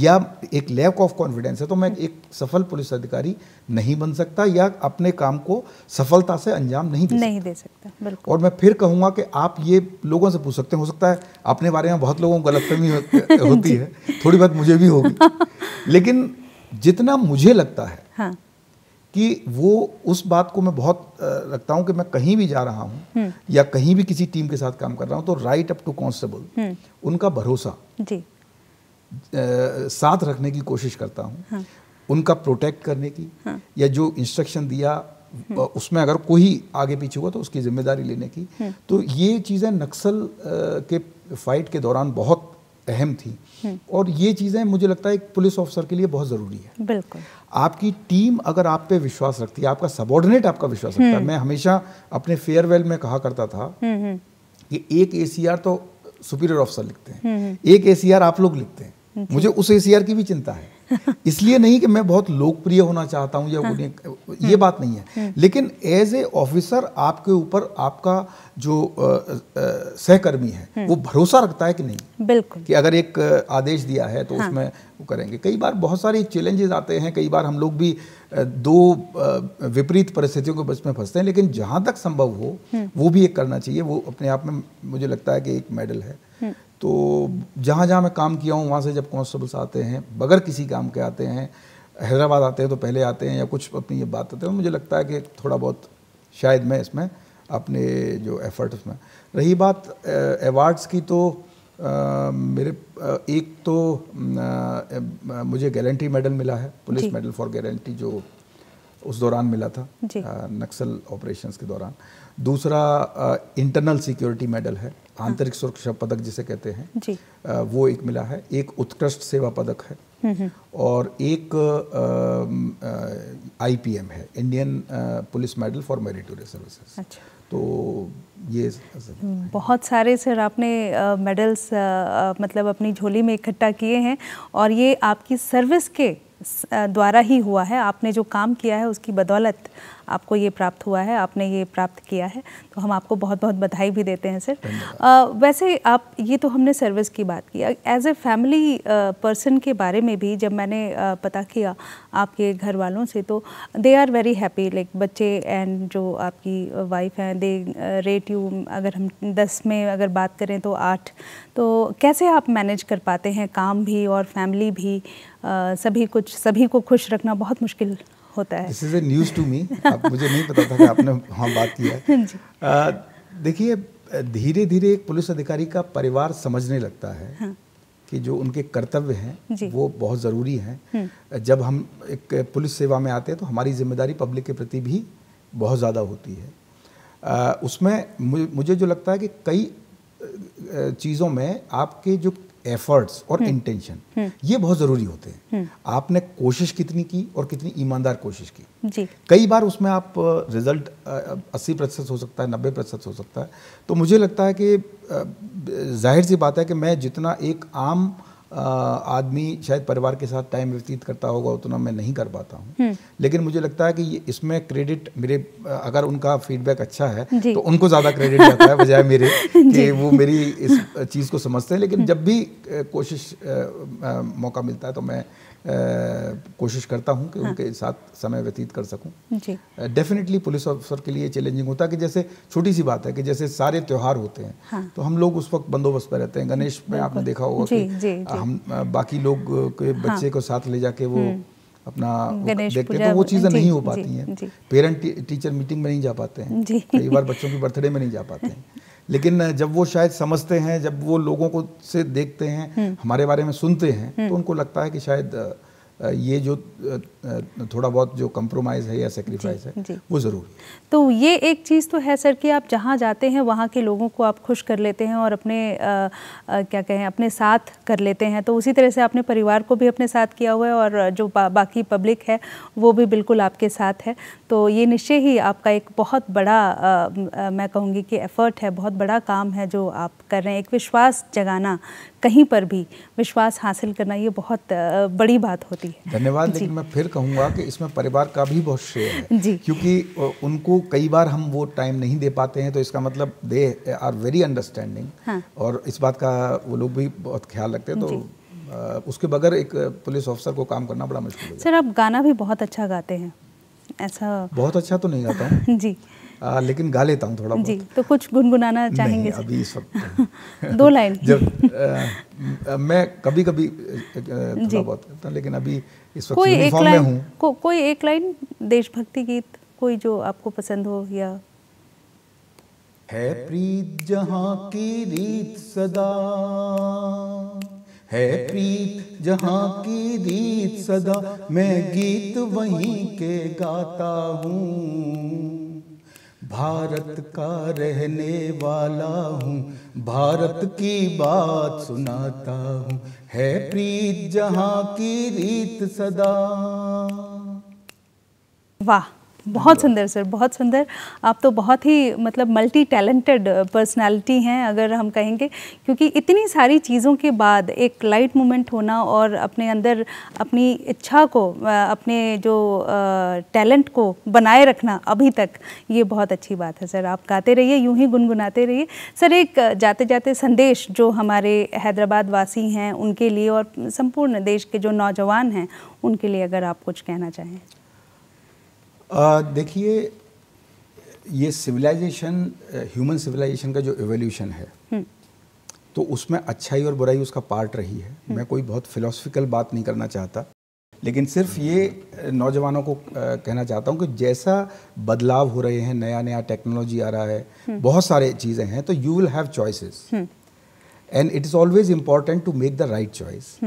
या एक लैक ऑफ कॉन्फिडेंस है तो मैं एक सफल पुलिस अधिकारी नहीं बन सकता या अपने काम को सफलता से अंजाम नहीं दे नहीं सकता। दे सकता और मैं फिर कहूंगा कि आप ये लोगों से पूछ सकते हैं हो सकता है अपने बारे में बहुत लोगों को गलतफहमी कमी होती है थोड़ी बहुत मुझे भी होगी लेकिन जितना मुझे लगता है हाँ। कि वो उस बात को मैं बहुत रखता हूँ कि मैं कहीं भी जा रहा हूँ हम्म। या कहीं भी किसी टीम के साथ काम कर रहा हूँ तो राइट अप टू कॉन्स्टेबल उनका भरोसा जी साथ रखने की कोशिश करता हूँ हाँ। उनका प्रोटेक्ट करने की हाँ। या जो इंस्ट्रक्शन दिया हाँ। उसमें अगर कोई आगे पीछे हुआ तो उसकी जिम्मेदारी लेने की हाँ। तो ये चीज़ें नक्सल के फाइट के दौरान बहुत अहम थी हाँ। और ये चीज़ें मुझे लगता है एक पुलिस ऑफिसर के लिए बहुत ज़रूरी है बिल्कुल आपकी टीम अगर आप पे विश्वास रखती है आपका सबॉर्डिनेट आपका विश्वास रखता है मैं हमेशा अपने फेयरवेल में कहा करता था कि एक ए तो सुपीरियर ऑफिसर लिखते हैं एक ए आप लोग लिखते हैं मुझे उस एसीआर की भी चिंता है इसलिए नहीं कि मैं बहुत लोकप्रिय होना चाहता हूं या हाँ। हम्म। ये बात नहीं है हम्म। लेकिन एज ए ऑफिसर आपके ऊपर आपका जो सहकर्मी है हम्म। वो भरोसा रखता है कि नहीं बिल्कुल कि अगर एक आदेश दिया है तो हाँ। उसमें वो करेंगे कई बार बहुत सारे चैलेंजेस आते हैं कई बार हम लोग भी दो विपरीत परिस्थितियों के बीच में फंसते हैं लेकिन जहाँ तक संभव हो वो भी एक करना चाहिए वो अपने आप में मुझे लगता है कि एक मेडल है तो जहाँ जहाँ मैं काम किया हूँ वहाँ से जब कॉन्स्टेबल्स आते हैं बगैर किसी काम के आते हैं हैदराबाद आते हैं तो पहले आते हैं या कुछ अपनी ये बात आते हैं तो मुझे लगता है कि थोड़ा बहुत शायद मैं इसमें अपने जो एफर्ट उसमें रही बात अवार्ड्स की तो आ, मेरे एक तो आ, मुझे गारंटी मेडल मिला है पुलिस मेडल फॉर गारंटी जो उस दौरान मिला था नक्सल ऑपरेशंस के दौरान दूसरा इंटरनल सिक्योरिटी मेडल है हाँ। आंतरिक सुरक्षा पदक जिसे कहते हैं जी। वो एक मिला है एक उत्कृष्ट सेवा पदक है हम्म, हम्म। और एक आईपीएम है Indian police medal for meritorial services अच्छा। तो ये हम्म, बहुत सारे सर आपने मेडल्स मतलब अपनी झोली में इकट्ठा किए हैं और ये आपकी सर्विस के द्वारा ही हुआ है आपने जो काम किया है उसकी बदौलत आपको ये प्राप्त हुआ है आपने ये प्राप्त किया है तो हम आपको बहुत बहुत बधाई भी देते हैं सर वैसे आप ये तो हमने सर्विस की बात की एज ए फैमिली पर्सन के बारे में भी जब मैंने पता किया आपके घर वालों से तो they are very happy like बच्चे एंड जो आपकी वाइफ हैं दे रेट यू अगर हम दस में अगर बात करें तो आठ तो कैसे आप मैनेज कर पाते हैं काम भी और फैमिली भी सभी कुछ सभी को खुश रखना बहुत मुश्किल होता है this is news to me मुझे नहीं पता था कि आपने हाँ बात किया देखिए धीरे धीरे एक पुलिस अधिकारी का परिवार समझने लगता है हाँ। कि जो उनके कर्तव्य हैं वो बहुत ज़रूरी हैं हम्म। जब हम एक पुलिस सेवा में आते हैं तो हमारी जिम्मेदारी पब्लिक के प्रति भी बहुत ज़्यादा होती है उसमें मुझे जो लगता है कि कई चीज़ों में आपके जो एफर्ट्स और हम्म। इंटेंशन हम्म। ये बहुत ज़रूरी होते हैं हम्म। आपने कोशिश कितनी की और कितनी ईमानदार कोशिश की जी कई बार उसमें आप रिजल्ट अस्सी प्रतिशत हो सकता है नब्बे प्रतिशत हो सकता है तो मुझे लगता है कि जाहिर सी बात है कि मैं जितना एक आम आदमी शायद परिवार के साथ टाइम व्यतीत करता होगा उतना मैं नहीं कर पाता हूँ हम्म। लेकिन मुझे लगता है कि इसमें क्रेडिट मेरे अगर उनका फीडबैक अच्छा है तो उनको ज़्यादा क्रेडिट जाता है बजाय मेरे कि वो मेरी इस चीज़ को समझते हैं लेकिन जब भी कोशिश मौका मिलता है तो मैं कोशिश करता हूँ कि हाँ। उनके साथ समय व्यतीत कर सकूँ डेफिनेटली पुलिस ऑफिसर के लिए चैलेंजिंग होता है कि जैसे छोटी सी बात है कि जैसे सारे त्यौहार होते हैं हाँ। तो हम लोग उस वक्त बंदोबस्त पर रहते हैं गणेश में आपने देखा होगा कि हम बाकी लोग के हाँ। बच्चे को साथ ले जाके वो हम्म। अपना देखते हैं तो वो चीज़ें नहीं हो पाती हैं पेरेंट टीचर मीटिंग में नहीं जा पाते हैं कई बार बच्चों की बर्थडे में नहीं जा पाते हैं लेकिन जब वो शायद समझते हैं जब वो लोगों को से देखते हैं हम्म। हमारे बारे में सुनते हैं हम्म। तो उनको लगता है कि शायद ये जो थोड़ा बहुत जो कम्प्रोमाइज़ है या सेक्रीफाइस है वो ज़रूर तो ये एक चीज़ तो है सर कि आप जहाँ जाते हैं वहाँ के लोगों को आप खुश कर लेते हैं और अपने आ, आ, क्या कहें अपने साथ कर लेते हैं तो उसी तरह से आपने परिवार को भी अपने साथ किया हुआ है और जो बा, बाकी पब्लिक है वो भी बिल्कुल आपके साथ है तो ये निश्चय ही आपका एक बहुत बड़ा आ, मैं कहूँगी कि एफ़र्ट है बहुत बड़ा काम है जो आप कर रहे हैं एक विश्वास जगाना कहीं पर भी विश्वास हासिल करना ये बहुत बड़ी बात होती है धन्यवाद लेकिन मैं फिर कहूँगा कि इसमें परिवार का भी बहुत श्रेय है जी क्योंकि उनको कई बार हम वो टाइम नहीं दे पाते हैं तो इसका मतलब दे आर वेरी अंडरस्टैंडिंग हाँ। और इस बात का वो लोग भी बहुत ख्याल रखते हैं तो उसके बगैर एक पुलिस ऑफिसर को काम करना बड़ा मुश्किल है सर आप गाना भी बहुत अच्छा गाते हैं ऐसा बहुत अच्छा तो नहीं गाता हूँ जी आ, लेकिन गा लेता हूँ थोड़ा जी तो कुछ गुनगुनाना चाहेंगे नहीं, अभी इस वक्त दो लाइन जब आ, मैं कभी कभी थोड़ा बहुत करता तो लेकिन अभी इस वक्त कोई एक लाइन को, कोई एक लाइन देशभक्ति गीत कोई जो आपको पसंद हो या है प्रीत जहाँ की रीत सदा है प्रीत जहाँ की रीत सदा मैं गीत वहीं के गाता हूँ भारत का रहने वाला हूँ भारत की बात सुनाता हूँ है प्रीत जहाँ की रीत सदा वाह बहुत सुंदर सर बहुत सुंदर आप तो बहुत ही मतलब मल्टी टैलेंटेड पर्सनालिटी हैं अगर हम कहेंगे क्योंकि इतनी सारी चीज़ों के बाद एक लाइट मोमेंट होना और अपने अंदर अपनी इच्छा को अपने जो टैलेंट को बनाए रखना अभी तक ये बहुत अच्छी बात है सर आप गाते रहिए यूं ही गुनगुनाते रहिए सर एक जाते जाते संदेश जो हमारे हैदराबाद वासी हैं उनके लिए और संपूर्ण देश के जो नौजवान हैं उनके लिए अगर आप कुछ कहना चाहें देखिए ये सिविलाइजेशन ह्यूमन सिविलाइजेशन का जो एवोल्यूशन है हम्म। तो उसमें अच्छाई और बुराई उसका पार्ट रही है हम्म। मैं कोई बहुत फिलोसफिकल बात नहीं करना चाहता लेकिन सिर्फ ये नौजवानों को कहना चाहता हूँ कि जैसा बदलाव हो रहे हैं नया नया टेक्नोलॉजी आ रहा है हम्म। बहुत सारे चीज़ें हैं तो you will have choices and it is always important to make the right choice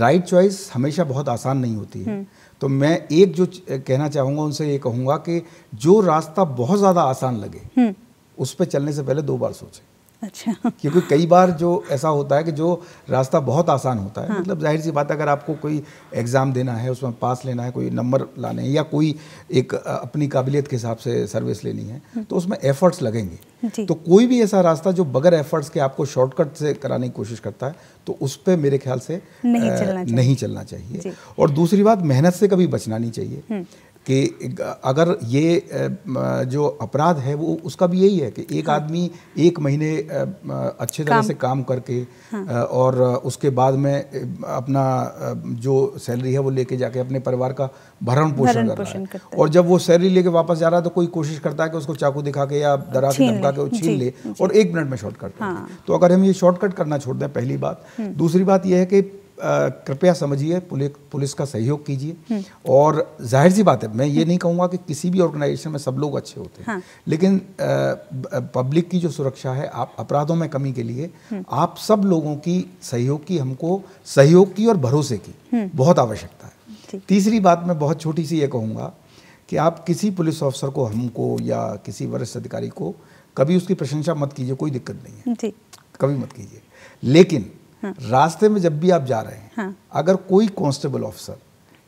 right choice हमेशा बहुत आसान नहीं होती है तो मैं एक जो कहना चाहूंगा उनसे ये कहूंगा कि जो रास्ता बहुत ज़्यादा आसान लगे हम्म। उस पर चलने से पहले दो बार सोचें अच्छा क्योंकि कई बार जो ऐसा होता है कि जो रास्ता बहुत आसान होता है हाँ। मतलब जाहिर सी बात अगर आपको कोई एग्ज़ाम देना है उसमें पास लेना है कोई नंबर लाने हैं या कोई एक अपनी काबिलियत के हिसाब से सर्विस लेनी है हाँ। तो उसमें एफर्ट्स लगेंगे तो कोई भी ऐसा रास्ता जो बगैर एफर्ट्स के आपको शॉर्टकट से कराने की कोशिश करता है तो उस पर मेरे ख्याल से नहीं चलना चाहिए, नहीं चलना चाहिए। और दूसरी बात मेहनत से कभी बचना नहीं चाहिए हम्म। कि अगर ये जो अपराध है वो उसका भी यही है कि एक हाँ। आदमी एक महीने अच्छे तरह से काम करके हाँ। और उसके बाद में अपना जो सैलरी है वो लेके जाके अपने परिवार का भरण पोषण कर रहा है और जब वो सैलरी लेके वापस जा रहा है तो कोई कोशिश करता है कि उसको चाकू दिखा के या दरा के धमका के वो छीन ले और एक मिनट में शॉर्टकट हाँ। तो अगर हम ये शॉर्टकट करना छोड़ दें पहली बात दूसरी बात यह है कि कृपया समझिए पुलिस का सहयोग कीजिए हम्म। और जाहिर सी बात है मैं ये नहीं कहूँगा कि किसी भी ऑर्गेनाइजेशन में सब लोग अच्छे होते हैं हाँ। लेकिन पब्लिक की जो सुरक्षा है आप अपराधों में कमी के लिए हम्म। आप सब लोगों की सहयोग की हमको सहयोग की और भरोसे की हम्म। बहुत आवश्यकता है तीसरी बात मैं बहुत छोटी सी ये कहूँगा कि आप किसी पुलिस ऑफिसर को हमको या किसी वरिष्ठ अधिकारी को कभी उसकी प्रशंसा मत कीजिए कोई दिक्कत नहीं है कभी मत कीजिए लेकिन हाँ। रास्ते में जब भी आप जा रहे हैं हाँ। अगर कोई कांस्टेबल ऑफिसर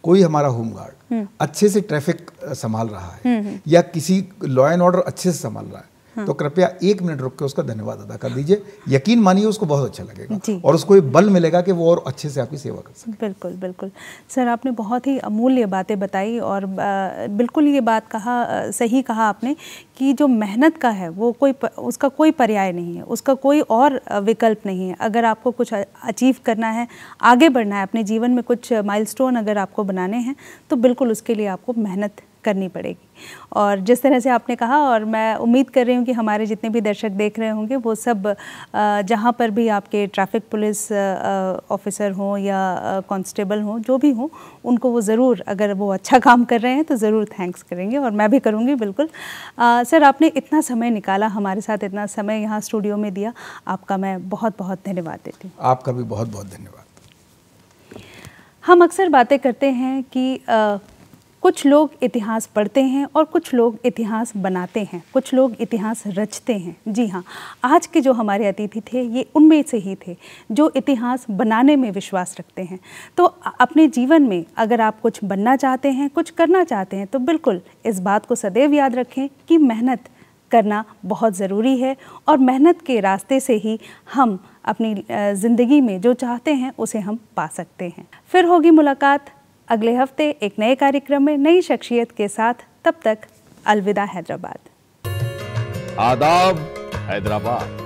कोई हमारा होम गार्ड हम्म। अच्छे से ट्रैफिक संभाल रहा है हम्म, हम्म। या किसी लॉ एंड ऑर्डर अच्छे से संभाल रहा है तो कृपया एक मिनट रुक के उसका धन्यवाद अदा कर दीजिए यकीन मानिए उसको बहुत अच्छा लगेगा और उसको एक बल मिलेगा कि वो और अच्छे से आपकी सेवा कर सके बिल्कुल बिल्कुल सर आपने बहुत ही अमूल्य बातें बताई और बिल्कुल ये बात कहा सही कहा आपने कि जो मेहनत का है वो कोई उसका कोई पर्याय नहीं है उसका कोई और विकल्प नहीं है अगर आपको कुछ अचीव करना है आगे बढ़ना है अपने जीवन में कुछ माइलस्टोन अगर आपको बनाने हैं तो बिल्कुल उसके लिए आपको मेहनत करनी पड़ेगी और जिस तरह से आपने कहा और मैं उम्मीद कर रही हूँ कि हमारे जितने भी दर्शक देख रहे होंगे वो सब जहाँ पर भी आपके ट्रैफिक पुलिस ऑफिसर हों या कांस्टेबल हों जो भी हों उनको वो ज़रूर अगर वो अच्छा काम कर रहे हैं तो ज़रूर थैंक्स करेंगे और मैं भी करूँगी बिल्कुल आ, सर आपने इतना समय निकाला हमारे साथ इतना समय यहाँ स्टूडियो में दिया आपका मैं बहुत बहुत धन्यवाद देती हूँ आपका भी बहुत बहुत धन्यवाद हम अक्सर बातें करते हैं कि आ, कुछ लोग इतिहास पढ़ते हैं और कुछ लोग इतिहास बनाते हैं कुछ लोग इतिहास रचते हैं जी हाँ आज के जो हमारे अतिथि थे ये उनमें से ही थे जो इतिहास बनाने में विश्वास रखते हैं तो अपने जीवन में अगर आप कुछ बनना चाहते हैं कुछ करना चाहते हैं तो बिल्कुल इस बात को सदैव याद रखें कि मेहनत करना बहुत ज़रूरी है और मेहनत के रास्ते से ही हम अपनी ज़िंदगी में जो चाहते हैं उसे हम पा सकते हैं फिर होगी मुलाकात अगले हफ्ते एक नए कार्यक्रम में नई शख्सियत के साथ तब तक अलविदा हैदराबाद आदाब हैदराबाद